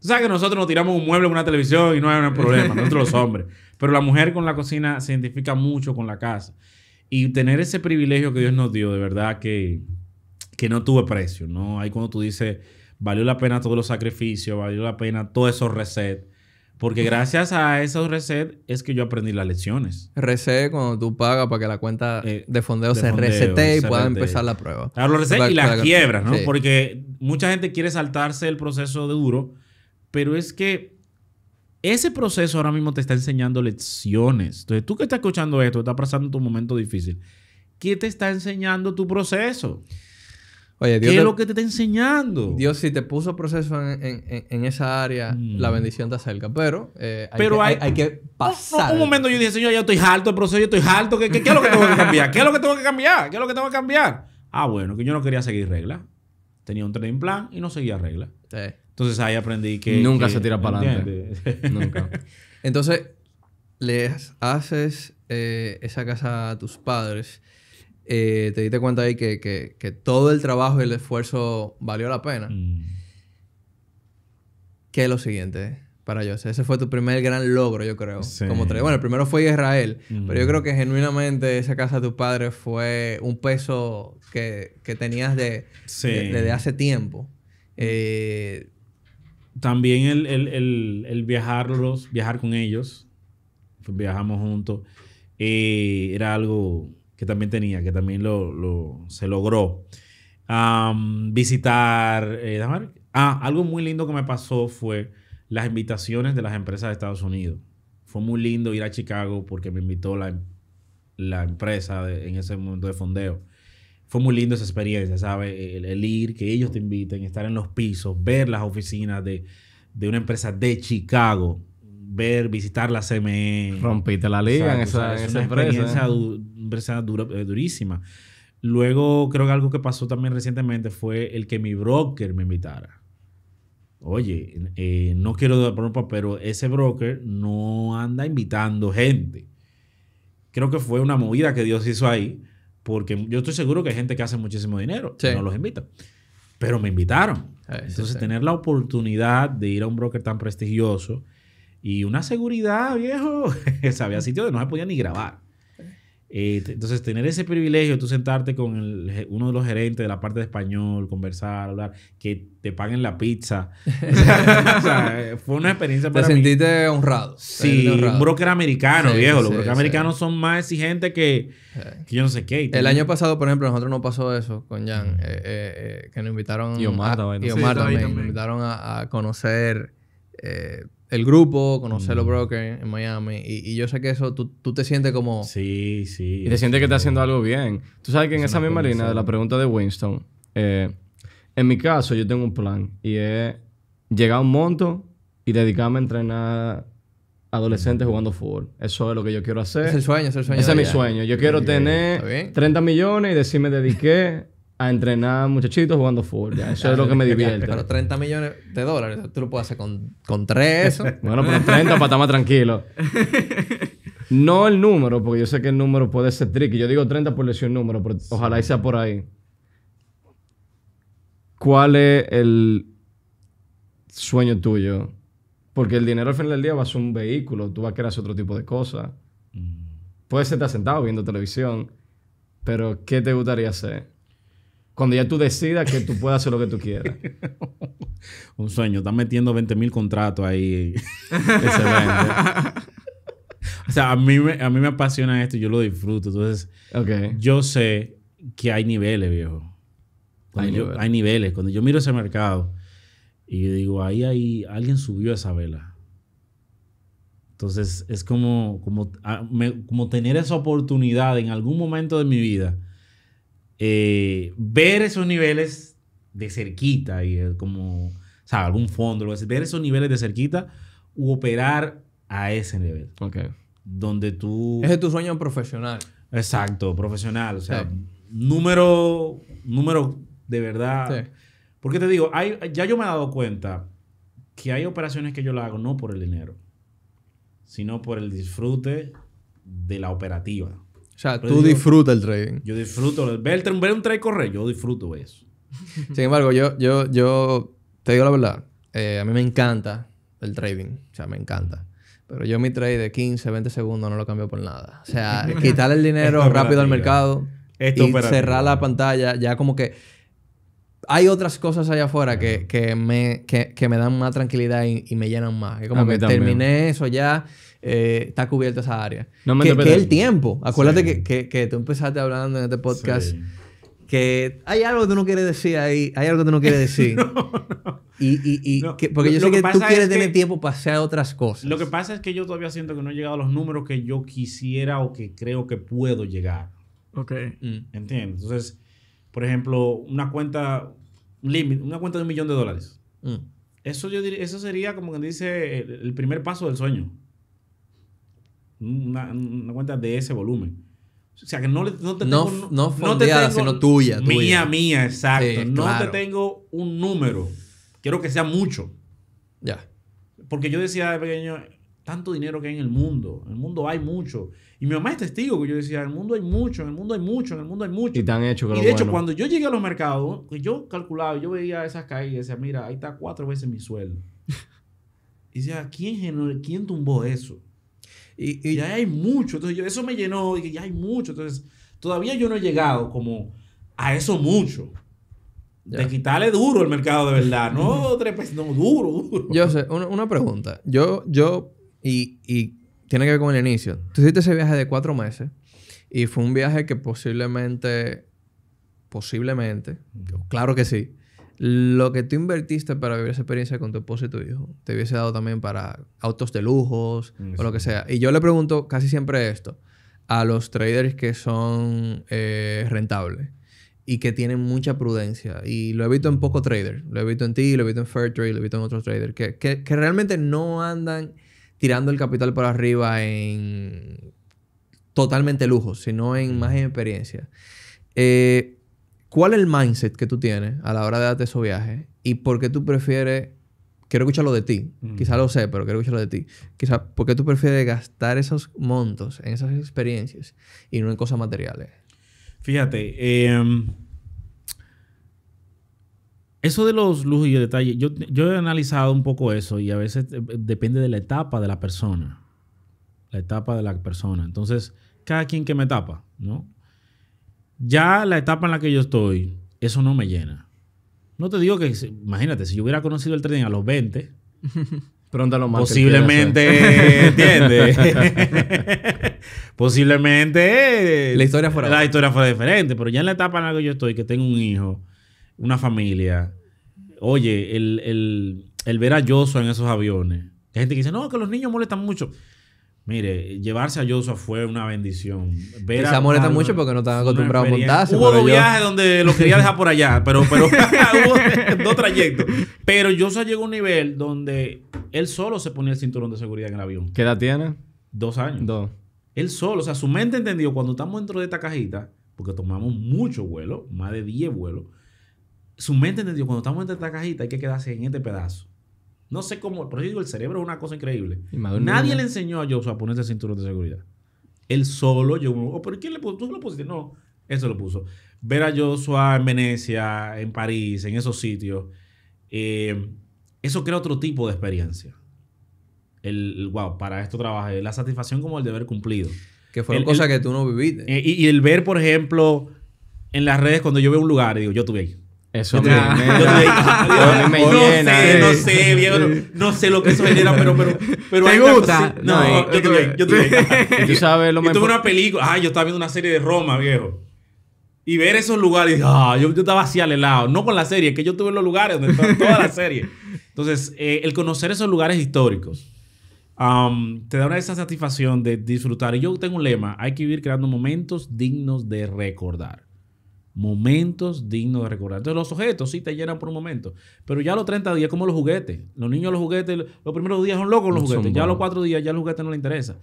Tú sabes que nosotros nos tiramos un mueble, una televisión y no hay un problema. Nosotros los hombres. Pero la mujer con la cocina se identifica mucho con la casa. Y tener ese privilegio que Dios nos dio, de verdad que, que no tuve precio, ¿no? Ahí cuando tú dices, valió la pena todos los sacrificios, valió la pena todos esos resets porque gracias a esos reset es que yo aprendí las lecciones. Reset cuando tú pagas para que la cuenta eh, de fondeo se resete y pueda empezar la prueba. Claro, reset y las quiebras, ¿no? Porque mucha gente quiere saltarse el proceso de duro, pero es que ese proceso ahora mismo te está enseñando lecciones. Entonces, tú que estás escuchando esto, estás pasando tu momento difícil, ¿qué te está enseñando tu proceso? Oye, Dios ¿Qué es lo que te está enseñando? Dios, si te puso proceso en, esa área, la mm. bendición te acerca. Pero, eh, hay, pero que, hay... Hay, que pasar. Un, un, momento yo dije, Señor, yo estoy harto del proceso, yo estoy harto. ¿Qué, es lo que tengo que cambiar? ¿Qué es lo que tengo que cambiar? ¿Qué es lo que tengo que cambiar? Ah, bueno, que yo no quería seguir reglas. Tenía un trading plan y no seguía reglas. Entonces ahí aprendí que. Nunca se tira para adelante. Nunca. Entonces, le haces eh, esa casa a tus padres eh, te diste cuenta ahí que, que, todo el trabajo y el esfuerzo valió la pena. Mm. ¿Qué es lo siguiente para yo. Ese fue tu primer gran logro, yo creo. bueno, el primero fue Israel, pero yo mm. creo que genuinamente esa casa de tu padre fue un peso que, tenías de, de, desde hace tiempo. Eh, También el, el, viajarlos, viajar con ellos, viajamos juntos, eh, era algo que también tenía, que también lo, se logró. visitar, eh, Ah, algo muy lindo que me pasó fue las invitaciones de las empresas de Estados Unidos. Fue muy lindo ir a Chicago porque me invitó la, la empresa en ese momento de fondeo. Fue muy lindo esa experiencia, ¿sabes? El, ir, que ellos te inviten, estar en los pisos, ver las oficinas de, de una empresa de Chicago visitar la CME. Rompiste la liga esa, empresa. experiencia, ¿eh? eh, durísima. Luego, creo que algo que pasó también recientemente fue el que mi broker me invitara. Oye, eh, no quiero dar pero ese broker no anda invitando gente. Creo que fue una movida que Dios hizo ahí, porque yo estoy seguro que hay gente que hace muchísimo dinero, no los invita. Pero me invitaron. Ah, Entonces, tener la oportunidad de ir a un broker tan prestigioso y una seguridad, viejo. o había sitios donde no se podía ni grabar. Eh, entonces, tener ese privilegio, tú sentarte con uno de los gerentes de la parte de español, conversar, hablar, que te paguen la pizza. o sea, fue una experiencia para Te sentiste honrado. Sí, un broker americano, viejo. los brokers americanos son más exigentes que, que, yo no sé qué. El año pasado, por ejemplo, nosotros no pasó eso con Jan, eh, eh, que nos invitaron. invitaron a conocer el grupo, conocer los mm. brokers en Miami. Y, yo sé que eso, tú, te sientes como... Sí, sí. Y te sientes que estás haciendo algo bien. Tú sabes que en esa misma línea de la pregunta de Winston, eh, en mi caso yo tengo un plan y es llegar a un monto y dedicarme a entrenar adolescentes jugando fútbol. Eso es lo que yo quiero hacer. Es el sueño, es el sueño. Ese es mi sueño. Yo quiero tener 30 millones y decirme dediqué a entrenar muchachitos jugando fútbol. Eso es lo que me divierte. Pero 30 millones de dólares, tú lo puedes hacer con, con 3 eso. Bueno, pero 30 para estar más tranquilo. No el número, porque yo sé que el número puede ser tricky. Yo digo 30 por lesión número, ojalá y sea por ahí. ¿Cuál es el sueño tuyo? Porque el dinero al final del día va a ser un vehículo, tú vas a querer hacer otro tipo de cosas. Mm. Puedes estar sentado viendo televisión, pero ¿qué te gustaría hacer? Cuando ya tú decidas que tú puedas hacer lo que tú quieras. Un sueño. Están metiendo 20 mil contratos ahí. o sea, a mí, me, a mí me apasiona esto yo lo disfruto. Entonces, yo sé que hay niveles, viejo. Hay, niveles. Cuando yo miro ese mercado y digo, ahí, hay alguien subió esa vela. Entonces, es como, como, ah, como tener esa oportunidad en algún momento de mi vida eh, ver esos niveles de cerquita y como, o sea, algún fondo, ver esos niveles de cerquita u operar a ese nivel. Ok. Donde tú... Ese es tu sueño profesional. Exacto, profesional. O sea, número, número de verdad. Porque te digo, ya yo me he dado cuenta que hay operaciones que yo las hago no por el dinero, sino por el disfrute de la operativa. O sea, tú disfrutas el trading. Yo disfruto. Ver, ver un trade correr, yo disfruto eso. Sin embargo, yo, yo, yo te digo la verdad. Eh, a mí me encanta el trading. O sea, me encanta. Pero yo mi trade de 15, 20 segundos no lo cambio por nada. O sea, quitar el dinero rápido al mercado y cerrar la pantalla, ya como que hay otras cosas allá afuera que, que, me, que, que me dan más tranquilidad y, me llenan más. Es como que terminé eso ya eh, está cubierta esa área. No me que, que el tiempo. Acuérdate que, que, tú empezaste hablando en este podcast que hay algo que tú no quieres decir ahí, hay algo que tú no quieres decir. Y, y, que, porque yo sé que, tú quieres tener tiempo para hacer otras cosas. Lo que pasa es que yo todavía siento que no he llegado a los números que yo quisiera o que creo que puedo llegar. Ok. Mm. Entonces, por ejemplo, una cuenta, límite una cuenta de un millón de dólares. Mm. Eso, yo eso sería como que dice el primer paso del sueño una, cuenta de ese volumen. O sea, que no, no te no, tengo... No, te tengo, sino tuya, Mía, mía, exacto. no te tengo un número. Quiero que sea mucho. Ya. Porque yo decía de pequeño, tanto dinero que hay en el mundo. En el mundo hay mucho. Y mi mamá es testigo que yo decía, en el mundo hay mucho, en el mundo hay mucho, en el mundo hay mucho. Y tan hecho que y de hecho, cuando yo llegué a los mercados, yo calculaba, yo veía esas caídas y decía, mira, ahí está cuatro veces mi sueldo. y decía, ¿quién, ¿quién tumbó eso? y, ya hay mucho. Entonces, yo, eso me llenó, y ya hay mucho. Entonces, todavía yo no he llegado como a eso mucho. De quitarle duro el mercado de verdad, no tres pesos, no, duro, duro. Yo sé, una, pregunta. Yo, yo, y, y, tiene que ver con el inicio. Tú hiciste ese viaje de cuatro meses y fue un viaje que posiblemente, posiblemente, claro que sí, lo que tú invertiste para vivir esa experiencia con tu esposo y tu hijo, te hubiese dado también para autos de lujos o lo que sea. Y yo le pregunto casi siempre esto a los traders que son eh, rentables y que tienen mucha prudencia. Y lo he visto en poco trader. Lo he visto en ti, lo he visto en Fairtrade, lo he visto en otros traders que, que, realmente no andan tirando el capital por arriba en totalmente lujos, sino en mm. más en experiencia. Eh, ¿Cuál es el mindset que tú tienes a la hora de darte esos viajes? ¿Y por qué tú prefieres... Quiero escucharlo de ti. Mm. Quizá lo sé, pero quiero escucharlo de ti. Quizá, ¿por qué tú prefieres gastar esos montos en esas experiencias y no en cosas materiales? Fíjate, em, eso de los lujos y detalles, yo, he analizado un poco eso y a veces depende de la etapa de la persona. La etapa de la persona. Entonces, cada quien que me tapa, ¿no? ya la etapa en la que yo estoy, eso no me llena. No te digo que, imagínate, si yo hubiera conocido el trading a los 20, más. Posiblemente, ¿entiendes? posiblemente. Eh, la historia fuera. La historia fuera diferente, pero ya en la etapa en la que yo estoy, que tengo un hijo, una familia, oye, el, el, ver a en esos aviones. Hay gente que dice, no, que los niños molestan mucho. Mire, llevarse a Joshua fue una bendición. se molesta mucho porque no están acostumbrados a montarse. Hubo dos viajes donde lo quería dejar por allá, pero, pero hubo dos trayectos. Pero Joshua llegó a un nivel donde él solo se ponía el cinturón de seguridad en el avión. ¿Qué edad tiene? Dos años. Dos. Él solo, o sea, su mente entendió cuando estamos dentro de esta cajita, porque tomamos muchos vuelos, más de 10 vuelos, su mente entendió cuando estamos dentro de esta cajita hay que quedarse en este pedazo. No sé cómo, por eso digo, el cerebro es una cosa increíble. Nadie le enseñó a Joshua a ponerse cinturón de seguridad. Él solo yo Oh, ¿Pero quién le puso? ¿Tú lo pusiste? No, eso lo puso. Ver a Joshua en Venecia, en París, en esos sitios, eh, eso crea otro tipo de experiencia. El, wow, para esto trabajé. La satisfacción como el deber cumplido. Que fue una cosas que tú no viviste. Eh, y, el ver, por ejemplo, en las redes, cuando yo veo un lugar digo, yo tuve ahí. Eso me llena. Sé, no sé, viejo, no, sé lo que eso genera, pero... pero, ¿Te gusta? no, yo tuve, yo Yo tuve una película... Ah, yo estaba viendo una serie de Roma, viejo. Y ver esos lugares... Ah, yo, estaba así al helado. No con la serie, que yo tuve los lugares donde estaba toda la serie. Entonces, eh, el conocer esos lugares históricos te da una esa satisfacción de disfrutar. Y yo tengo un lema. Hay que vivir creando momentos dignos de recordar. Momentos dignos de recordar. Entonces, los objetos sí te llenan por un momento, pero ya los 30 días, como los juguetes. Los niños, los juguetes, los primeros días son locos los juguetes. Ya los 4 días, ya los juguetes no le interesa.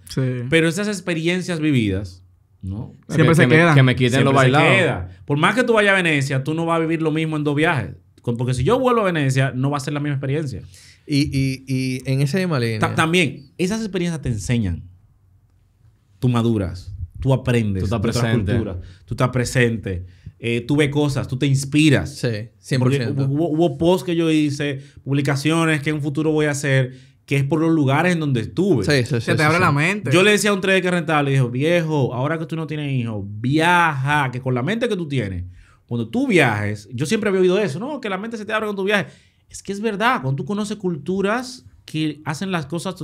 Pero esas experiencias vividas, ¿no? Siempre se quedan. Me, que me quiten lo Se queda. Por más que tú vayas a Venecia, tú no vas a vivir lo mismo en dos viajes. Porque si yo vuelvo a Venecia, no va a ser la misma experiencia. Y, en ese misma línea. también, esas experiencias te enseñan. Tú maduras, tú aprendes, tú estás presente. tú estás presente. Eh, tú ves cosas, tú te inspiras. Sí, 100%. hubo, posts que yo hice, publicaciones que en un futuro voy a hacer, que es por los lugares en donde estuve. Sí, sí, sí. Se te abre la mente. Yo le decía a un trader que rentable, le dijo, viejo, ahora que tú no tienes hijos, viaja, que con la mente que tú tienes, cuando tú viajes, yo siempre había oído eso, ¿no? Que la mente se te abre cuando tú viajes. Es que es verdad, cuando tú conoces culturas que hacen las cosas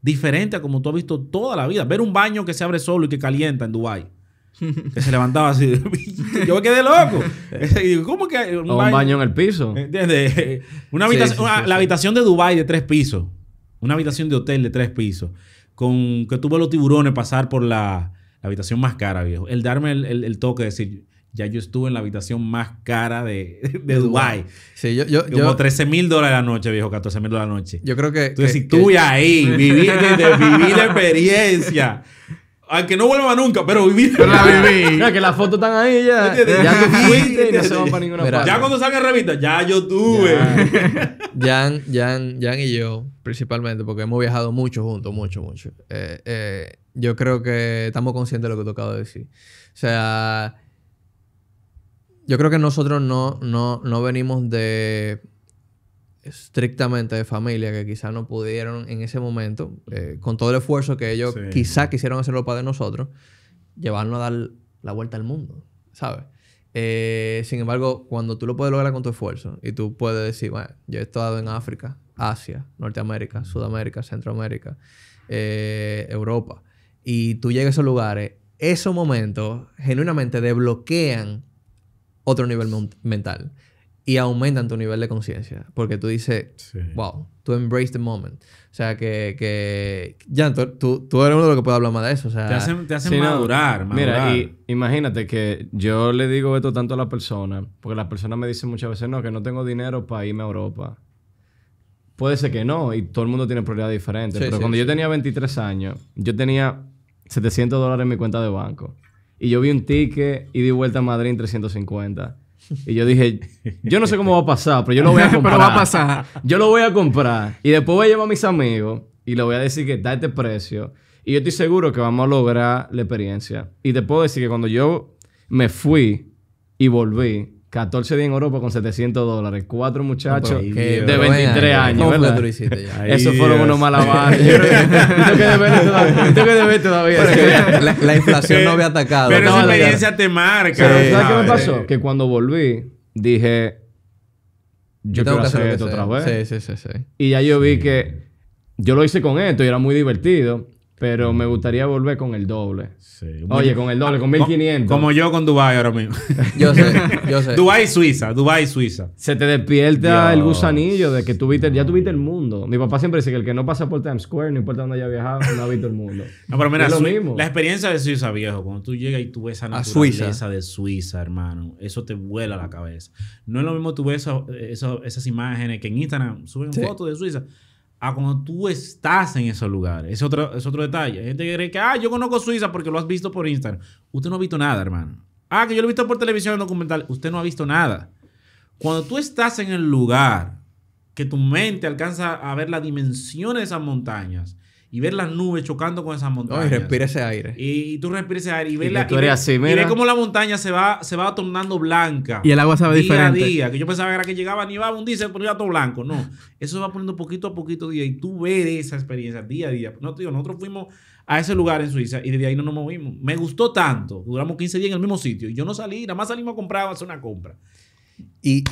diferentes a como tú has visto toda la vida. Ver un baño que se abre solo y que calienta en Dubái que se levantaba así. Yo me quedé loco. ¿Cómo que? Un, baño? en el piso. ¿Entiendes? Una la habitación de Dubai de tres pisos. Una habitación de hotel de tres pisos. Con que tuvo los tiburones pasar por la, habitación más cara, viejo. El darme el, toque de decir, ya yo estuve en la habitación más cara de, de, Sí, Como 13 mil dólares la noche, viejo, 14 mil dólares la noche. Yo creo que. Entonces, si tú que, ahí, viví, viví, la experiencia. Aunque no vuelva nunca, pero viví. Pero la viví. Mira, que las fotos están ahí ya. Ya tú fuiste y no se van para ninguna parte. Ya cuando salga revistas ya yo tuve. Jan, Jan, Jan y yo, principalmente, porque hemos viajado mucho juntos, mucho, mucho. Eh, eh, yo creo que estamos conscientes de lo que he tocado decir. O sea, yo creo que nosotros no, no, no venimos de estrictamente de familia que quizás no pudieron en ese momento, eh, con todo el esfuerzo que ellos quizás quizá quisieron hacerlo para nosotros, llevarnos a dar la vuelta al mundo, ¿sabes? Eh, sin embargo, cuando tú lo puedes lograr con tu esfuerzo y tú puedes decir, bueno, yo he estado en África, Asia, Norteamérica, Sudamérica, Centroamérica, eh, Europa, y tú llegas a esos lugares, esos momentos genuinamente desbloquean otro nivel mental y aumentan tu nivel de conciencia. Porque tú dices, wow, tú embrace the moment. O sea, que, ya, tú, tú, eres uno de los que puede hablar más de eso. O te hacen, te madurar, Mira, imagínate que yo le digo esto tanto a las personas... porque las personas me dicen muchas veces, no, que no tengo dinero para irme a Europa. Puede ser que no, y todo el mundo tiene prioridades diferentes. pero cuando yo tenía 23 años, yo tenía 700 dólares en mi cuenta de banco. Y yo vi un ticket y di vuelta a Madrid en 350. Y yo dije, yo no sé cómo va a pasar, pero yo lo voy a comprar. va a pasar. Yo lo voy a comprar. Y después voy a llevar a mis amigos y le voy a decir que da este precio. Y yo estoy seguro que vamos a lograr la experiencia. Y te puedo decir que cuando yo me fui y volví, 14 días en Europa con 700 dólares. Cuatro muchachos de 23 años, ¿verdad? Esos fueron unos malabares. Tengo que deber todavía. que todavía. la, inflación no había atacado. Pero esa experiencia te marca. Pero, ¿Sabes qué me pasó? Que cuando volví, dije... Yo, tengo que hacer, esto otra vez. Sí, sí, sí, sí. Y ya yo vi que... Yo lo hice con esto y era muy divertido. Pero me gustaría volver con el doble. Oye, con el doble, con 1500. Ah, como yo con Dubai ahora mismo. yo sé, yo sé. Dubai Suiza, Dubai Suiza. Se te despierta el gusanillo de que tuviste, ya tuviste el mundo. Mi papá siempre dice que el que no pasa por Times Square, no importa dónde haya viajado, no ha visto el mundo. No, pero mira, lo la experiencia de Suiza, viejo, cuando tú llegas y tú ves esa naturaleza de Suiza, hermano, eso te vuela la cabeza. No es lo mismo tú ves eso, esas imágenes que en Instagram suben fotos de Suiza a cuando tú estás en esos lugares. Es otro, es otro detalle. Hay gente que cree que, ah, yo conozco Suiza porque lo has visto por Instagram. Usted no ha visto nada, hermano. Ah, que yo lo he visto por televisión documental. Usted no ha visto nada. Cuando tú estás en el lugar que tu mente alcanza a ver las dimensiones de esas montañas, y ver las nubes chocando con esas montañas. y respira ese aire. Y, tú respira ese aire y ves, la, y ve, así, mira. la montaña se va, se va tornando blanca. Y el agua se día diferente. Día a día, que yo pensaba que era que llegaba iba un día y se ponía todo blanco. No, eso va poniendo poquito a poquito día y tú ves esa experiencia día a día. No, tío, nosotros fuimos a ese lugar en Suiza y desde ahí no nos movimos. Me gustó tanto, duramos 15 días en el mismo sitio y yo no salí, nada más salimos a comprar, a hacer una compra. Y,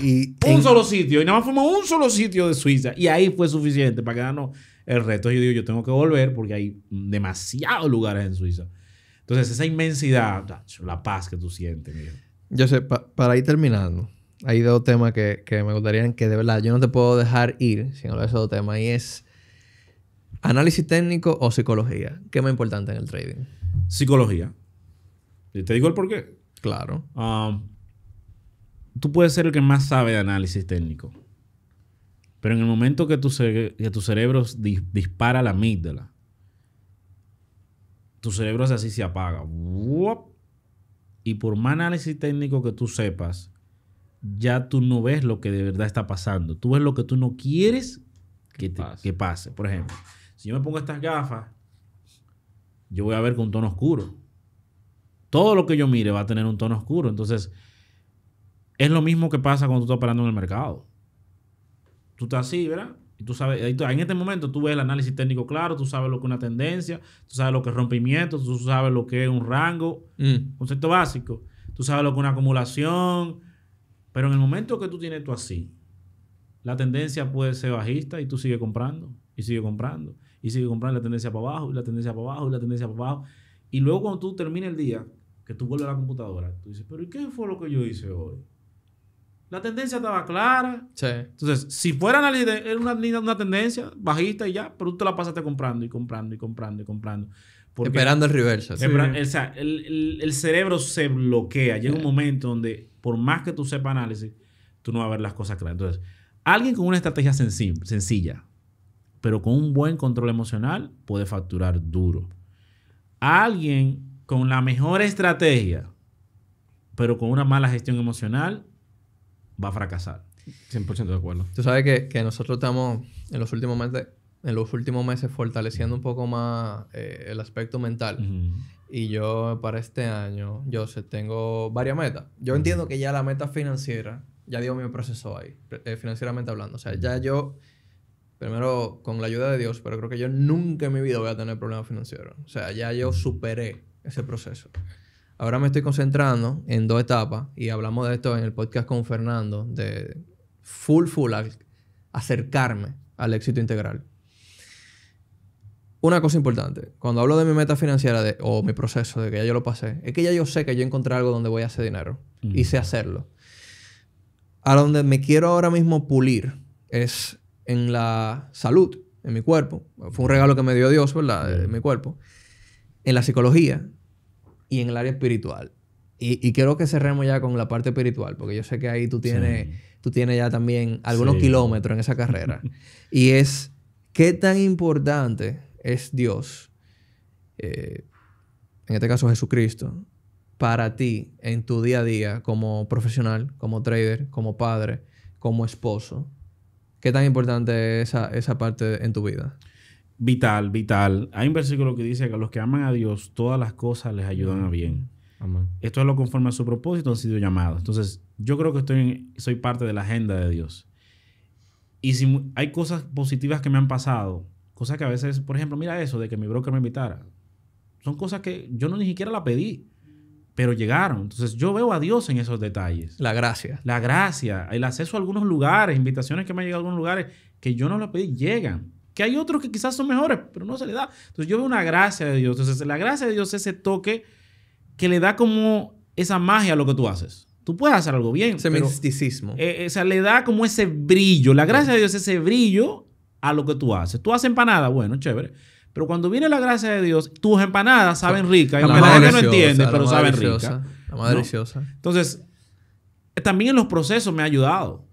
un solo sitio, y nada más fuimos a un solo sitio de Suiza y ahí fue suficiente para quedarnos el resto yo digo, yo tengo que volver porque hay demasiados lugares en Suiza. Entonces, esa inmensidad, la paz que tú sientes. Yo sé, para ir terminando, hay dos temas que, que, me gustaría que de verdad yo no te puedo dejar ir sin hablar de esos dos temas. Y es análisis técnico o psicología. ¿Qué más importante en el trading? Psicología. ¿Y te digo el por qué? Claro. Ah, tú puedes ser el que más sabe de análisis técnico. Pero en el momento que tu, cerebro dispara la amígdala, tu cerebro así, se apaga. Y por más análisis técnico que tú sepas, ya tú no ves lo que de verdad está pasando. Tú ves lo que tú no quieres que, pase. Por ejemplo, si yo me pongo estas gafas, yo voy a ver con un tono oscuro. Todo lo que yo mire va a tener un tono oscuro. Entonces, es lo mismo que pasa cuando tú estás parando en el mercado tú estás así, ¿verdad? Y tú sabes, en este momento tú ves el análisis técnico claro, tú sabes lo que es una tendencia, tú sabes lo que es rompimiento, tú sabes lo que es un rango, mm. concepto básico, tú sabes lo que es una acumulación, pero en el momento que tú tienes tú así, la tendencia puede ser bajista y tú sigues comprando, y sigues comprando, y sigues comprando la tendencia para abajo, y la tendencia para abajo, y la tendencia para abajo. Y luego cuando tú termines el día, que tú vuelves a la computadora, tú dices, pero ¿y qué fue lo que yo hice hoy? La tendencia estaba clara. Entonces, si fuera una, una, una tendencia bajista y ya, pero tú la pasaste comprando y comprando y comprando y comprando. esperando el reverso. El, o sea, el, cerebro se bloquea. Llega un eh. momento donde, por más que tú sepas análisis, tú no vas a ver las cosas claras. Entonces, alguien con una estrategia sencilla, pero con un buen control emocional, puede facturar duro. Alguien con la mejor estrategia, pero con una mala gestión emocional, va a fracasar. 100% de acuerdo. Tú sabes que, que, nosotros estamos en los últimos meses, en los últimos meses fortaleciendo un poco más eh, el aspecto mental. Y yo para este año, yo sé, tengo varias metas. Yo entiendo que ya la meta financiera, ya digo mi proceso ahí, eh, financieramente hablando. O sea, ya yo, primero con la ayuda de Dios, pero creo que yo nunca en mi vida voy a tener problemas financieros. O sea, ya yo superé ese proceso. Ahora me estoy concentrando en dos etapas y hablamos de esto en el podcast con Fernando, de full, full, acercarme al éxito integral. Una cosa importante, cuando hablo de mi meta financiera o mi proceso, de que ya yo lo pasé, es que ya yo sé que yo encontré algo donde voy a hacer dinero y sé hacerlo. A donde me quiero ahora mismo pulir es en la salud, en mi cuerpo. Fue un regalo que me dio Dios, ¿verdad? En mi cuerpo. En la psicología, y en el área espiritual. Y, quiero que cerremos ya con la parte espiritual, porque yo sé que ahí tú tienes, tú tienes ya también algunos kilómetros en esa carrera. y es, ¿qué tan importante es Dios, eh, en este caso Jesucristo, para ti en tu día a día como profesional, como trader, como padre, como esposo? ¿Qué tan importante es esa, esa parte en tu vida? vital, vital. Hay un versículo que dice que a los que aman a Dios, todas las cosas les ayudan a bien. Esto es lo conforme a su propósito, han sido llamados. Entonces, yo creo que estoy soy parte de la agenda de Dios. Y si hay cosas positivas que me han pasado, cosas que a veces, por ejemplo, mira eso de que mi broker me invitara. Son cosas que yo no ni siquiera la pedí, pero llegaron. Entonces, yo veo a Dios en esos detalles. La gracia. La gracia, el acceso a algunos lugares, invitaciones que me han llegado a algunos lugares que yo no lo pedí, llegan. Que hay otros que quizás son mejores, pero no se le da. Entonces yo veo una gracia de Dios. Entonces la gracia de Dios es ese toque que le da como esa magia a lo que tú haces. Tú puedes hacer algo bien. Ese misticismo. Eh, eh, o sea, le da como ese brillo. La gracia de Dios es ese brillo a lo que tú haces. Tú haces empanada, bueno, chévere. Pero cuando viene la gracia de Dios, tus empanadas saben ricas. la gente no entiende, pero saben más Entonces, también en los procesos me ha ayudado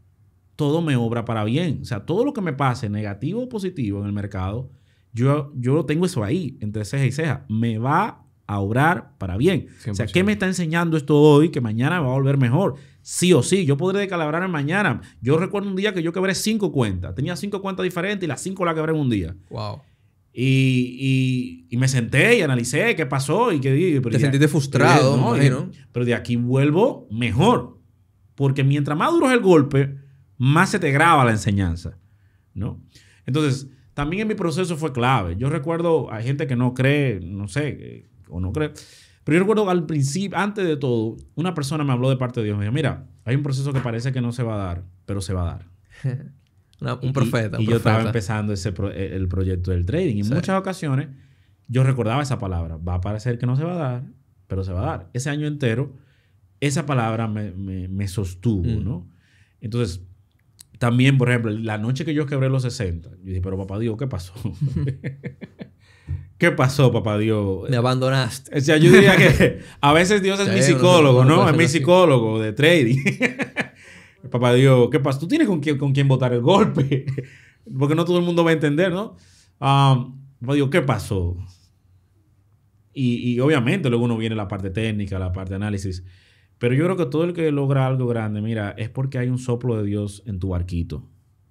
todo me obra para bien. O sea, todo lo que me pase, negativo o positivo en el mercado, yo, yo lo tengo eso ahí, entre ceja y ceja. Me va a obrar para bien. O sea, ¿qué me está enseñando esto hoy que mañana va a volver mejor? Sí o sí, yo podré decalabrar mañana. Yo recuerdo un día que yo quebré cinco cuentas. Tenía cinco cuentas diferentes y las cinco las quebré en un día. Wow. Y, y, me senté y analicé qué pasó y qué dije. Te sentiste frustrado, eh, no, eh, pero de aquí vuelvo mejor. Porque mientras más duro es el golpe, más se te graba la enseñanza, ¿no? Entonces, también en mi proceso fue clave. Yo recuerdo, hay gente que no cree, no sé, eh, o no cree, pero yo recuerdo al principio, antes de todo, una persona me habló de parte de Dios, me dijo, mira, hay un proceso que parece que no se va a dar, pero se va a dar. un profeta. Y, yo estaba empezando ese eh, el proyecto del trading. Y en muchas ocasiones yo recordaba esa palabra, va a parecer que no se va a dar, pero se va a dar. Ese año entero, esa palabra me, sostuvo, mm. ¿no? Entonces, también, por ejemplo, la noche que yo quebré los 60, yo dije, pero papá Dios, ¿qué pasó? ¿Qué pasó, papá Dios? Me abandonaste. O sea, yo diría que a veces Dios es mi psicólogo, ¿no? Es mi psicólogo de trading. papá Dios, ¿qué pasó? Tú tienes con quién, con quién votar el golpe. Porque no todo el mundo va a entender, ¿no? papá Dios, ¿qué pasó? Y, y, obviamente luego uno viene la parte técnica, la parte de análisis. Pero yo creo que todo el que logra algo grande, mira, es porque hay un soplo de Dios en tu barquito.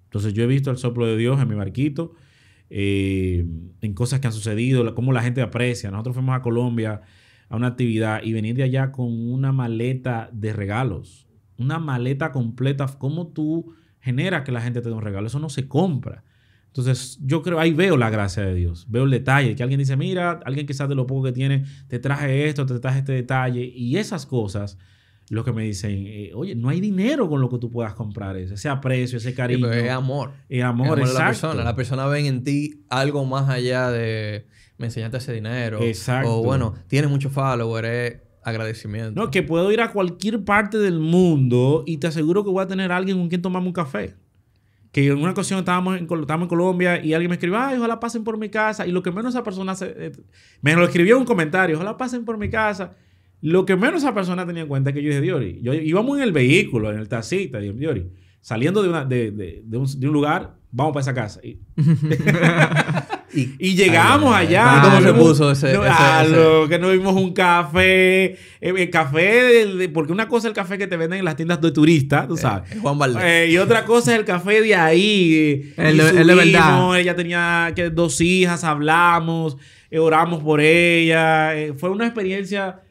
Entonces yo he visto el soplo de Dios en mi barquito, eh, en cosas que han sucedido, cómo la gente aprecia. Nosotros fuimos a Colombia a una actividad y venir de allá con una maleta de regalos, una maleta completa, cómo tú generas que la gente te dé un regalo, eso no se compra. Entonces, yo creo, ahí veo la gracia de Dios, veo el detalle, que alguien dice, mira, alguien quizás de lo poco que tiene, te traje esto, te traje este detalle, y esas cosas lo que me dicen, eh, oye, no hay dinero con lo que tú puedas comprar eso, ese aprecio, ese cariño. pero es amor. Es amor, es la persona. La persona ve en ti algo más allá de me enseñaste ese dinero. Exacto. O bueno, tienes muchos followers, es agradecimiento. No, que puedo ir a cualquier parte del mundo y te aseguro que voy a tener alguien con quien tomarme un café. Que en una ocasión estábamos en, estábamos en Colombia y alguien me escribió, ay, ojalá pasen por mi casa. Y lo que menos esa persona eh, me lo escribió en un comentario, ojalá pasen por mi casa. Lo que menos esa persona tenía en cuenta es que yo dije, Diori, yo íbamos en el vehículo, en el tacita Diori, saliendo de, una, de, un, lugar, vamos para esa casa. Y, llegamos allá. ¿Cómo se puso ese? No, que nos vimos un café. Eh, el café, porque una cosa es el café que te venden en las tiendas de turistas, tú eh, sabes. Juan Valdez. Eh, y otra cosa es el café de ahí. El, verdad. Ella tenía dos hijas, hablamos, oramos por ella. fue una experiencia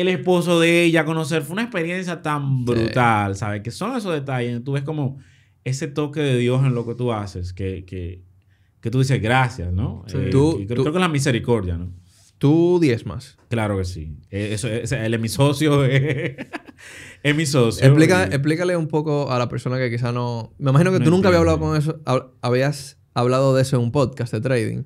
el esposo de ella, conocer. Fue una experiencia tan brutal, ¿sabes? Que son esos detalles. Tú ves como ese toque de Dios en lo que tú haces, que, que, tú dices gracias, ¿no? Eh, creo, la misericordia, ¿no? Tú diezmas Claro que sí. Eh, eso, él es mi socio. Explícale un poco a la persona que quizá no. Me imagino que tú nunca habías hablado con eso. Habías hablado de eso en un podcast de trading.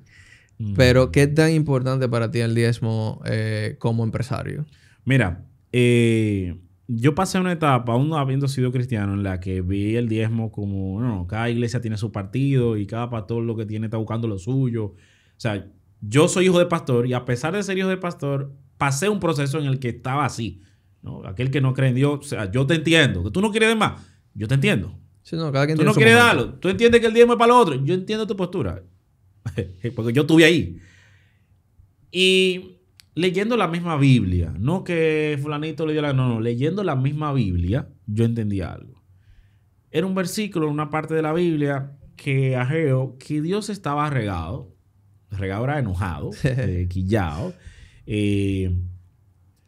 Mm. Pero, ¿qué tan importante para ti el diezmo eh, como empresario? Mira, eh, yo pasé una etapa, aún habiendo sido cristiano, en la que vi el diezmo como, no, no, cada iglesia tiene su partido y cada pastor lo que tiene está buscando lo suyo. O sea, yo soy hijo de pastor y a pesar de ser hijo de pastor, pasé un proceso en el que estaba así. ¿no? Aquel que no cree en Dios, o sea, yo te entiendo. Que tú no quieres más, yo te entiendo. Sí, no, cada quien tú no quieres darlo, tú entiendes que el diezmo es para los otro, Yo entiendo tu postura. Porque yo estuve ahí. Y leyendo la misma Biblia, no que fulanito le dio la... No, no, leyendo la misma Biblia, yo entendí algo. Era un versículo, una parte de la Biblia que ajeo que Dios estaba regado, regado era enojado, eh, quillado, eh,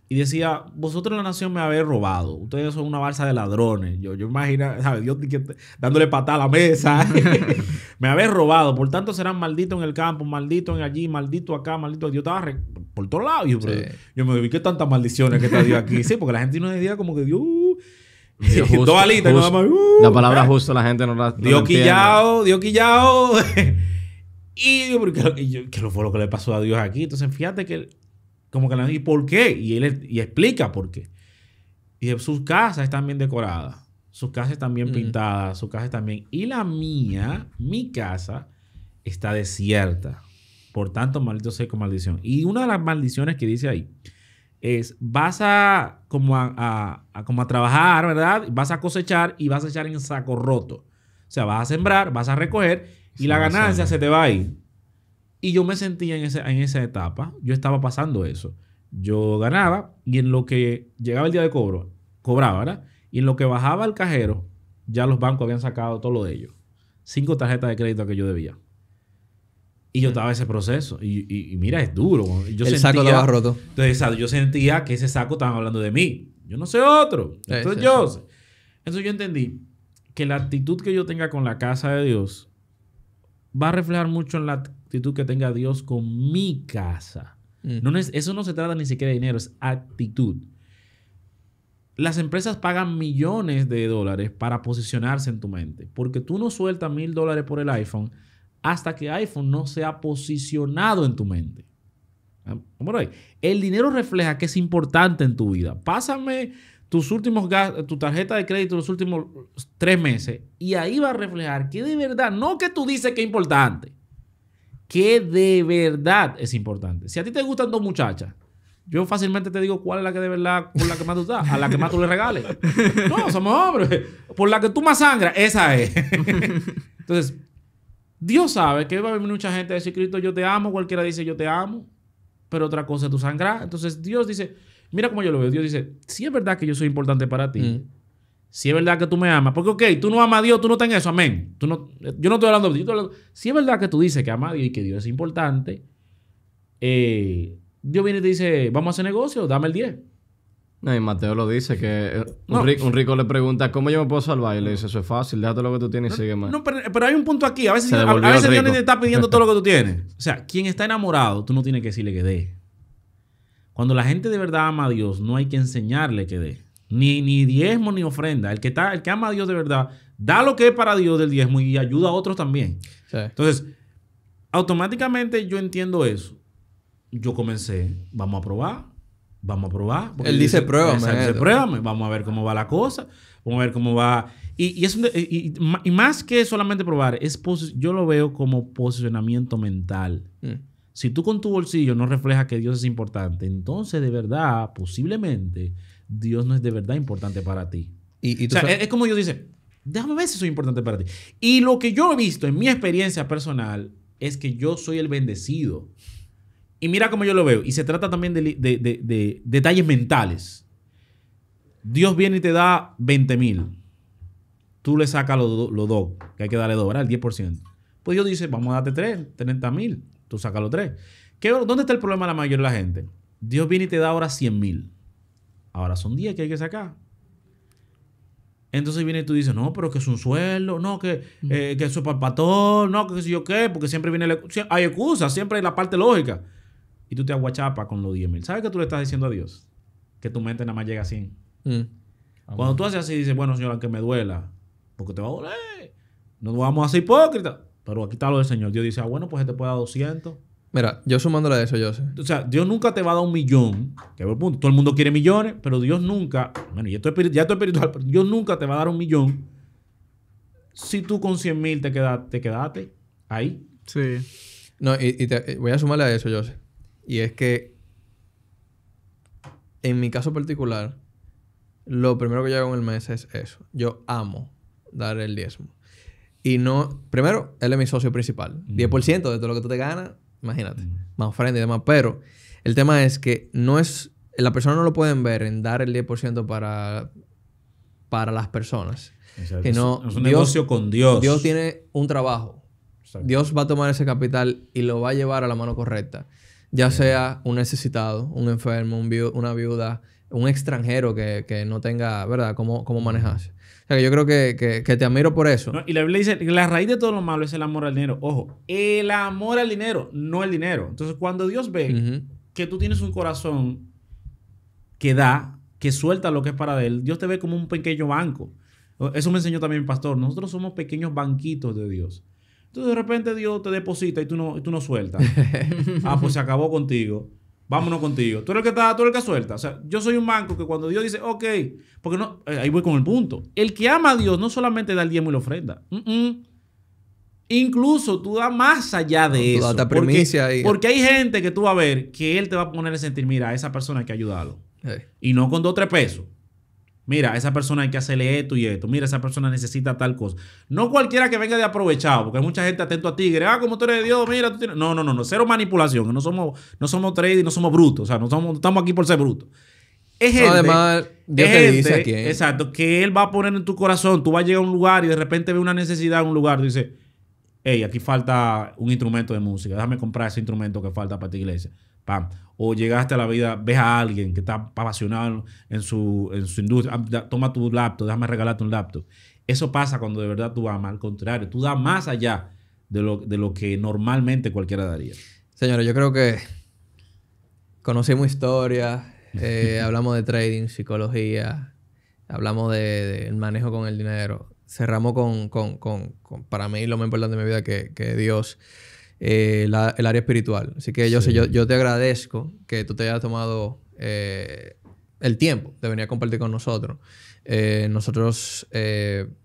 y decía, vosotros la nación me habéis robado, ustedes son una balsa de ladrones. Yo, yo imagino, ¿sabes? Dios dándole patada a la mesa, me habéis robado, por tanto serán malditos en el campo, malditos en allí, maldito acá, maldito. Dios estaba por todos Yo, yo me vi que tantas maldiciones que está dio aquí. Sí, porque la gente no una idea como que uh, eh, Dios. Uh". la palabra justo la gente no la. dio Dios quillao, Dios quillao. y yo, ¿qué fue lo que le pasó a Dios aquí? Entonces, fíjate que, como que ¿y por qué? Y él y explica por qué. Y sus casas están bien decoradas, sus casas están bien mm. pintadas, sus casas también Y la mía, mi casa, está desierta. Por tanto, maldito seco, con maldición. Y una de las maldiciones que dice ahí es, vas a como a, como a trabajar, ¿verdad? Vas a cosechar y vas a echar en saco roto. O sea, vas a sembrar, vas a recoger y la ganancia se te va a ir. Y yo me sentía en, esa, en esa etapa, yo estaba pasando eso. Yo ganaba y en lo que llegaba el día de cobro, cobraba, ¿verdad? Y en lo que bajaba el cajero, ya los bancos habían sacado todo lo de ellos. Cinco tarjetas de crédito que yo debía. Y yo estaba en ese proceso. Y, mira, es duro. Yo el saco estaba roto. yo sentía que ese saco estaba hablando de mí. Yo no sé otro. entonces yo. Entonces yo entendí que la actitud que yo tenga con la casa de Dios va a reflejar mucho en la actitud que tenga Dios con mi casa. Mm. eso no se trata ni siquiera de dinero, es actitud. Las empresas pagan millones de dólares para posicionarse en tu mente. Porque tú no sueltas mil dólares por el iPhone hasta que iPhone no se ha posicionado en tu mente. Ah, El dinero refleja que es importante en tu vida. Pásame tus últimos tu tarjeta de crédito los últimos tres meses y ahí va a reflejar que de verdad, no que tú dices que es importante, que de verdad es importante. Si a ti te gustan dos muchachas, yo fácilmente te digo cuál es la que de verdad, por la que más tú estás, a la que más tú le regales. No, somos hombres. Por la que tú más sangras, esa es. Entonces, Dios sabe que va a venir mucha gente a decir, Cristo, yo te amo, cualquiera dice, yo te amo, pero otra cosa tú sangras. Entonces Dios dice, mira cómo yo lo veo, Dios dice, si es verdad que yo soy importante para ti, mm. si es verdad que tú me amas, porque ok, tú no amas a Dios, tú no estás en eso, amén. no, yo no estoy hablando de ti. si es verdad que tú dices que amas a Dios y que Dios es importante, eh, Dios viene y te dice, vamos a hacer negocio, dame el 10. No, y Mateo lo dice, que eh, un, rico, le pregunta, ¿cómo yo me puedo salvar? Y le dice, eso es fácil, déjate lo que tú tienes y sigue más. No, pero, hay un punto aquí, a veces, a, veces Dios te está pidiendo todo lo que tú tienes. O sea, quien está enamorado, tú no tienes que decirle que dé. Cuando la gente de verdad ama a Dios, no hay que enseñarle que dé. Ni, ni diezmo ni ofrenda. El que, está, el que ama a Dios de verdad, da lo que es para Dios del diezmo y ayuda a otros también. Entonces, automáticamente yo entiendo eso. Yo comencé, vamos a probar vamos a probar. Él dice, pruébame. dice, pruébame, vamos a ver cómo va la cosa, vamos a ver cómo va. Y, es y, más que solamente probar, es yo lo veo como posicionamiento mental. Mm. Si tú con tu bolsillo no reflejas que Dios es importante, entonces de verdad, posiblemente, Dios no es de verdad importante para ti. Y, o sea, es, es, como Dios dice, déjame ver si soy importante para ti. Y lo que yo he visto en mi experiencia personal es que yo soy el bendecido. Y mira cómo yo lo veo. Y se trata también de, detalles mentales. Dios viene y te da 20 mil. Tú le sacas los dos, que hay que darle dos, ¿verdad? El 10%. Pues Dios dice, vamos a darte 3, 30 mil. Tú sacas los tres ¿Qué, ¿Dónde está el problema de la mayoría de la gente? Dios viene y te da ahora 100 mil. Ahora son 10 que hay que sacar. Entonces viene y tú dices, no, pero que es un sueldo, no, que, eh, que es para el no, que sé yo qué, porque siempre viene la, hay excusa, siempre hay la parte lógica y tú te aguachapas con los mil ¿Sabes qué tú le estás diciendo a Dios? Que tu mente nada más llega a 100. Mm. Cuando tú haces así, dices, bueno, señor, aunque me duela, porque te va a doler. No vamos a ser hipócritas. Pero aquí está lo del Señor. Dios dice, ah, bueno, pues te puede dar 200. Mira, yo sumándole a eso, yo O sea, Dios nunca te va a dar un millón. Que el punto. Todo el mundo quiere millones, pero Dios nunca. Bueno, ya estoy, ya espiritual, pero Dios nunca te va a dar un millón. Si tú con 100 mil te, quedaste, te quedaste ahí. Sí. No, y, voy a sumarle a eso, yo y es que, en mi caso particular, lo primero que yo hago en el mes es eso. Yo amo dar el diezmo. Y no, primero, él es mi socio principal. 10% mm. de todo lo que tú te ganas, imagínate, mm. más ofrenda y demás. Pero el tema es que no es, la persona no lo pueden ver en dar el 10% para, para las personas. que no es un negocio con Dios. Dios tiene un trabajo. Dios va a tomar ese capital y lo va a llevar a la mano correcta. Ya sea un necesitado, un enfermo, una viuda, un extranjero que, no tenga, ¿verdad? ¿Cómo, cómo manejarse? O sea, que yo creo que, te admiro por eso. y la Biblia dice la raíz de todo lo malo es el amor al dinero. Ojo, el amor al dinero, no el dinero. Entonces, cuando Dios ve que tú tienes un corazón que da, que suelta lo que es para Él, Dios te ve como un pequeño banco. Eso me enseñó también el pastor. Nosotros somos pequeños banquitos de Dios. Entonces de repente Dios te deposita y tú no, tú no sueltas. ah, pues se acabó contigo. Vámonos contigo. Tú eres el que está, suelta. O sea, yo soy un banco que cuando Dios dice, ok, porque no, eh, ahí voy con el punto. El que ama a Dios no solamente da el diezmo y la ofrenda. Mm, mm. Incluso tú das más allá de eso. porque, ahí. porque hay gente que tú vas a ver que él te va a poner a sentir, mira, a esa persona que ayudarlo. Y no con dos o tres pesos. Mira, esa persona hay que hacerle esto y esto. Mira, esa persona necesita tal cosa. No cualquiera que venga de aprovechado, porque hay mucha gente atento a ti. Ah, como tú eres de Dios, mira, tú tienes. No, no, no, no. Cero manipulación. No somos, no somos trading, no somos brutos. O sea, no, estamos aquí por ser brutos. Es gente, Además, Dios te dice a Exacto, que Él va a poner en tu corazón. Tú vas a llegar a un lugar y de repente ve una necesidad en un lugar. Dice, hey, aquí falta un instrumento de música, déjame comprar ese instrumento que falta para tu iglesia. Pam. O llegaste a la vida, ves a alguien que está apasionado en su, en su industria, ah, toma tu laptop, déjame regalarte un laptop. Eso pasa cuando de verdad tú amas, al contrario, tú das más allá de lo, que normalmente cualquiera daría. Señores, yo creo que conocemos historia, eh, hablamos de trading, psicología, hablamos de manejo con el dinero cerramos con, con, con, para mí lo más importante de mi vida, que, que Dios, eh, el área espiritual. Así que yo, yo, yo, te agradezco que tú te hayas tomado eh, el tiempo de venir a compartir con nosotros. Eh, nosotros,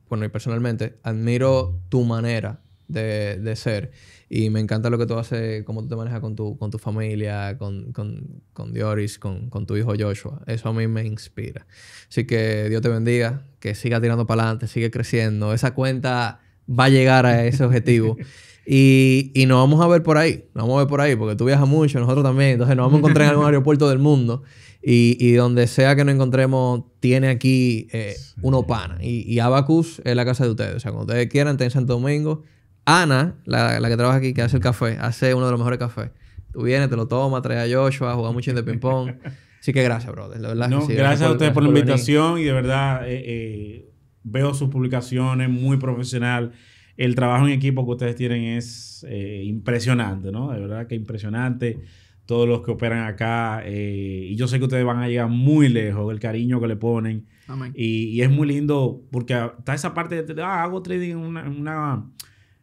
bueno, y personalmente, admiro tu manera de, de ser. Y me encanta lo que tú haces, cómo tú te manejas con tu, con tu familia, con, con, con Dioris, con, con, tu hijo Joshua. Eso a mí me inspira. Así que Dios te bendiga, que siga tirando para adelante, sigue creciendo. Esa cuenta va a llegar a ese objetivo. y, y, nos vamos a ver por ahí, nos vamos a ver por ahí, porque tú viajas mucho, nosotros también. Entonces nos vamos a encontrar en algún aeropuerto del mundo. Y, y donde sea que nos encontremos, tiene aquí eh, uno pana. Y, Abacus es la casa de ustedes. O sea, cuando ustedes quieran, está en Santo Domingo. Ana, la, que trabaja aquí, que hace el café, hace uno de los mejores cafés. Tú vienes, te lo tomas, traes a Joshua, juega mucho de ping-pong. Así que gracias, brother. gracias, a ustedes por, la invitación y de verdad eh, eh, veo sus publicaciones muy profesional. El trabajo en equipo que ustedes tienen es eh, impresionante, ¿no? De verdad que impresionante. Todos los que operan acá. y yo sé que ustedes van a llegar muy lejos, el cariño que le ponen. Y, es muy lindo porque está esa parte de, ah, hago trading en una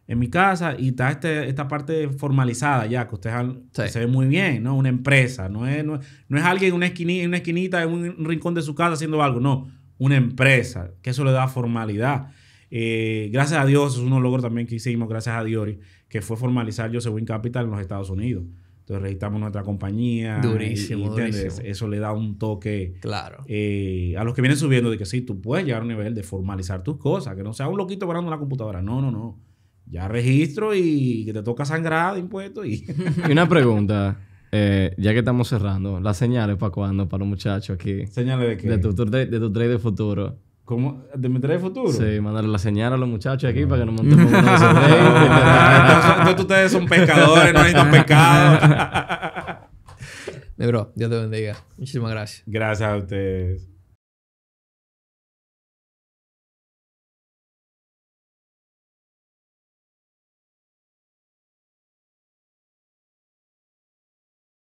en mi casa y está este, esta parte formalizada ya, que ustedes se ve muy bien, ¿no? Una empresa, no es, no, es alguien en una, esquinita, en una esquinita, en un rincón de su casa haciendo algo, no, una empresa, que eso le da formalidad. Eh, gracias a Dios, es un logro también que hicimos, gracias a Dios, que fue formalizar Win Capital en los Estados Unidos. Entonces registramos nuestra compañía. Durísimo, Eso le da un toque. Claro. Eh, a los que vienen subiendo de que sí, tú puedes llegar a un nivel de formalizar tus cosas, que no sea un loquito parando la computadora. No, no, no ya registro y que te toca sangrar de impuestos. Y... y una pregunta, eh, ya que estamos cerrando, ¿las señales para cuándo, para los muchachos aquí? ¿Señales de qué? De tu, trade de futuro. ¿Cómo? ¿De mi trade de futuro? Sí, mandarle la señal a los muchachos aquí para que nos monten con trade. Entonces ustedes son pescadores, no necesitan pescado. Mi bro, Dios te bendiga. Muchísimas gracias. Gracias a ustedes.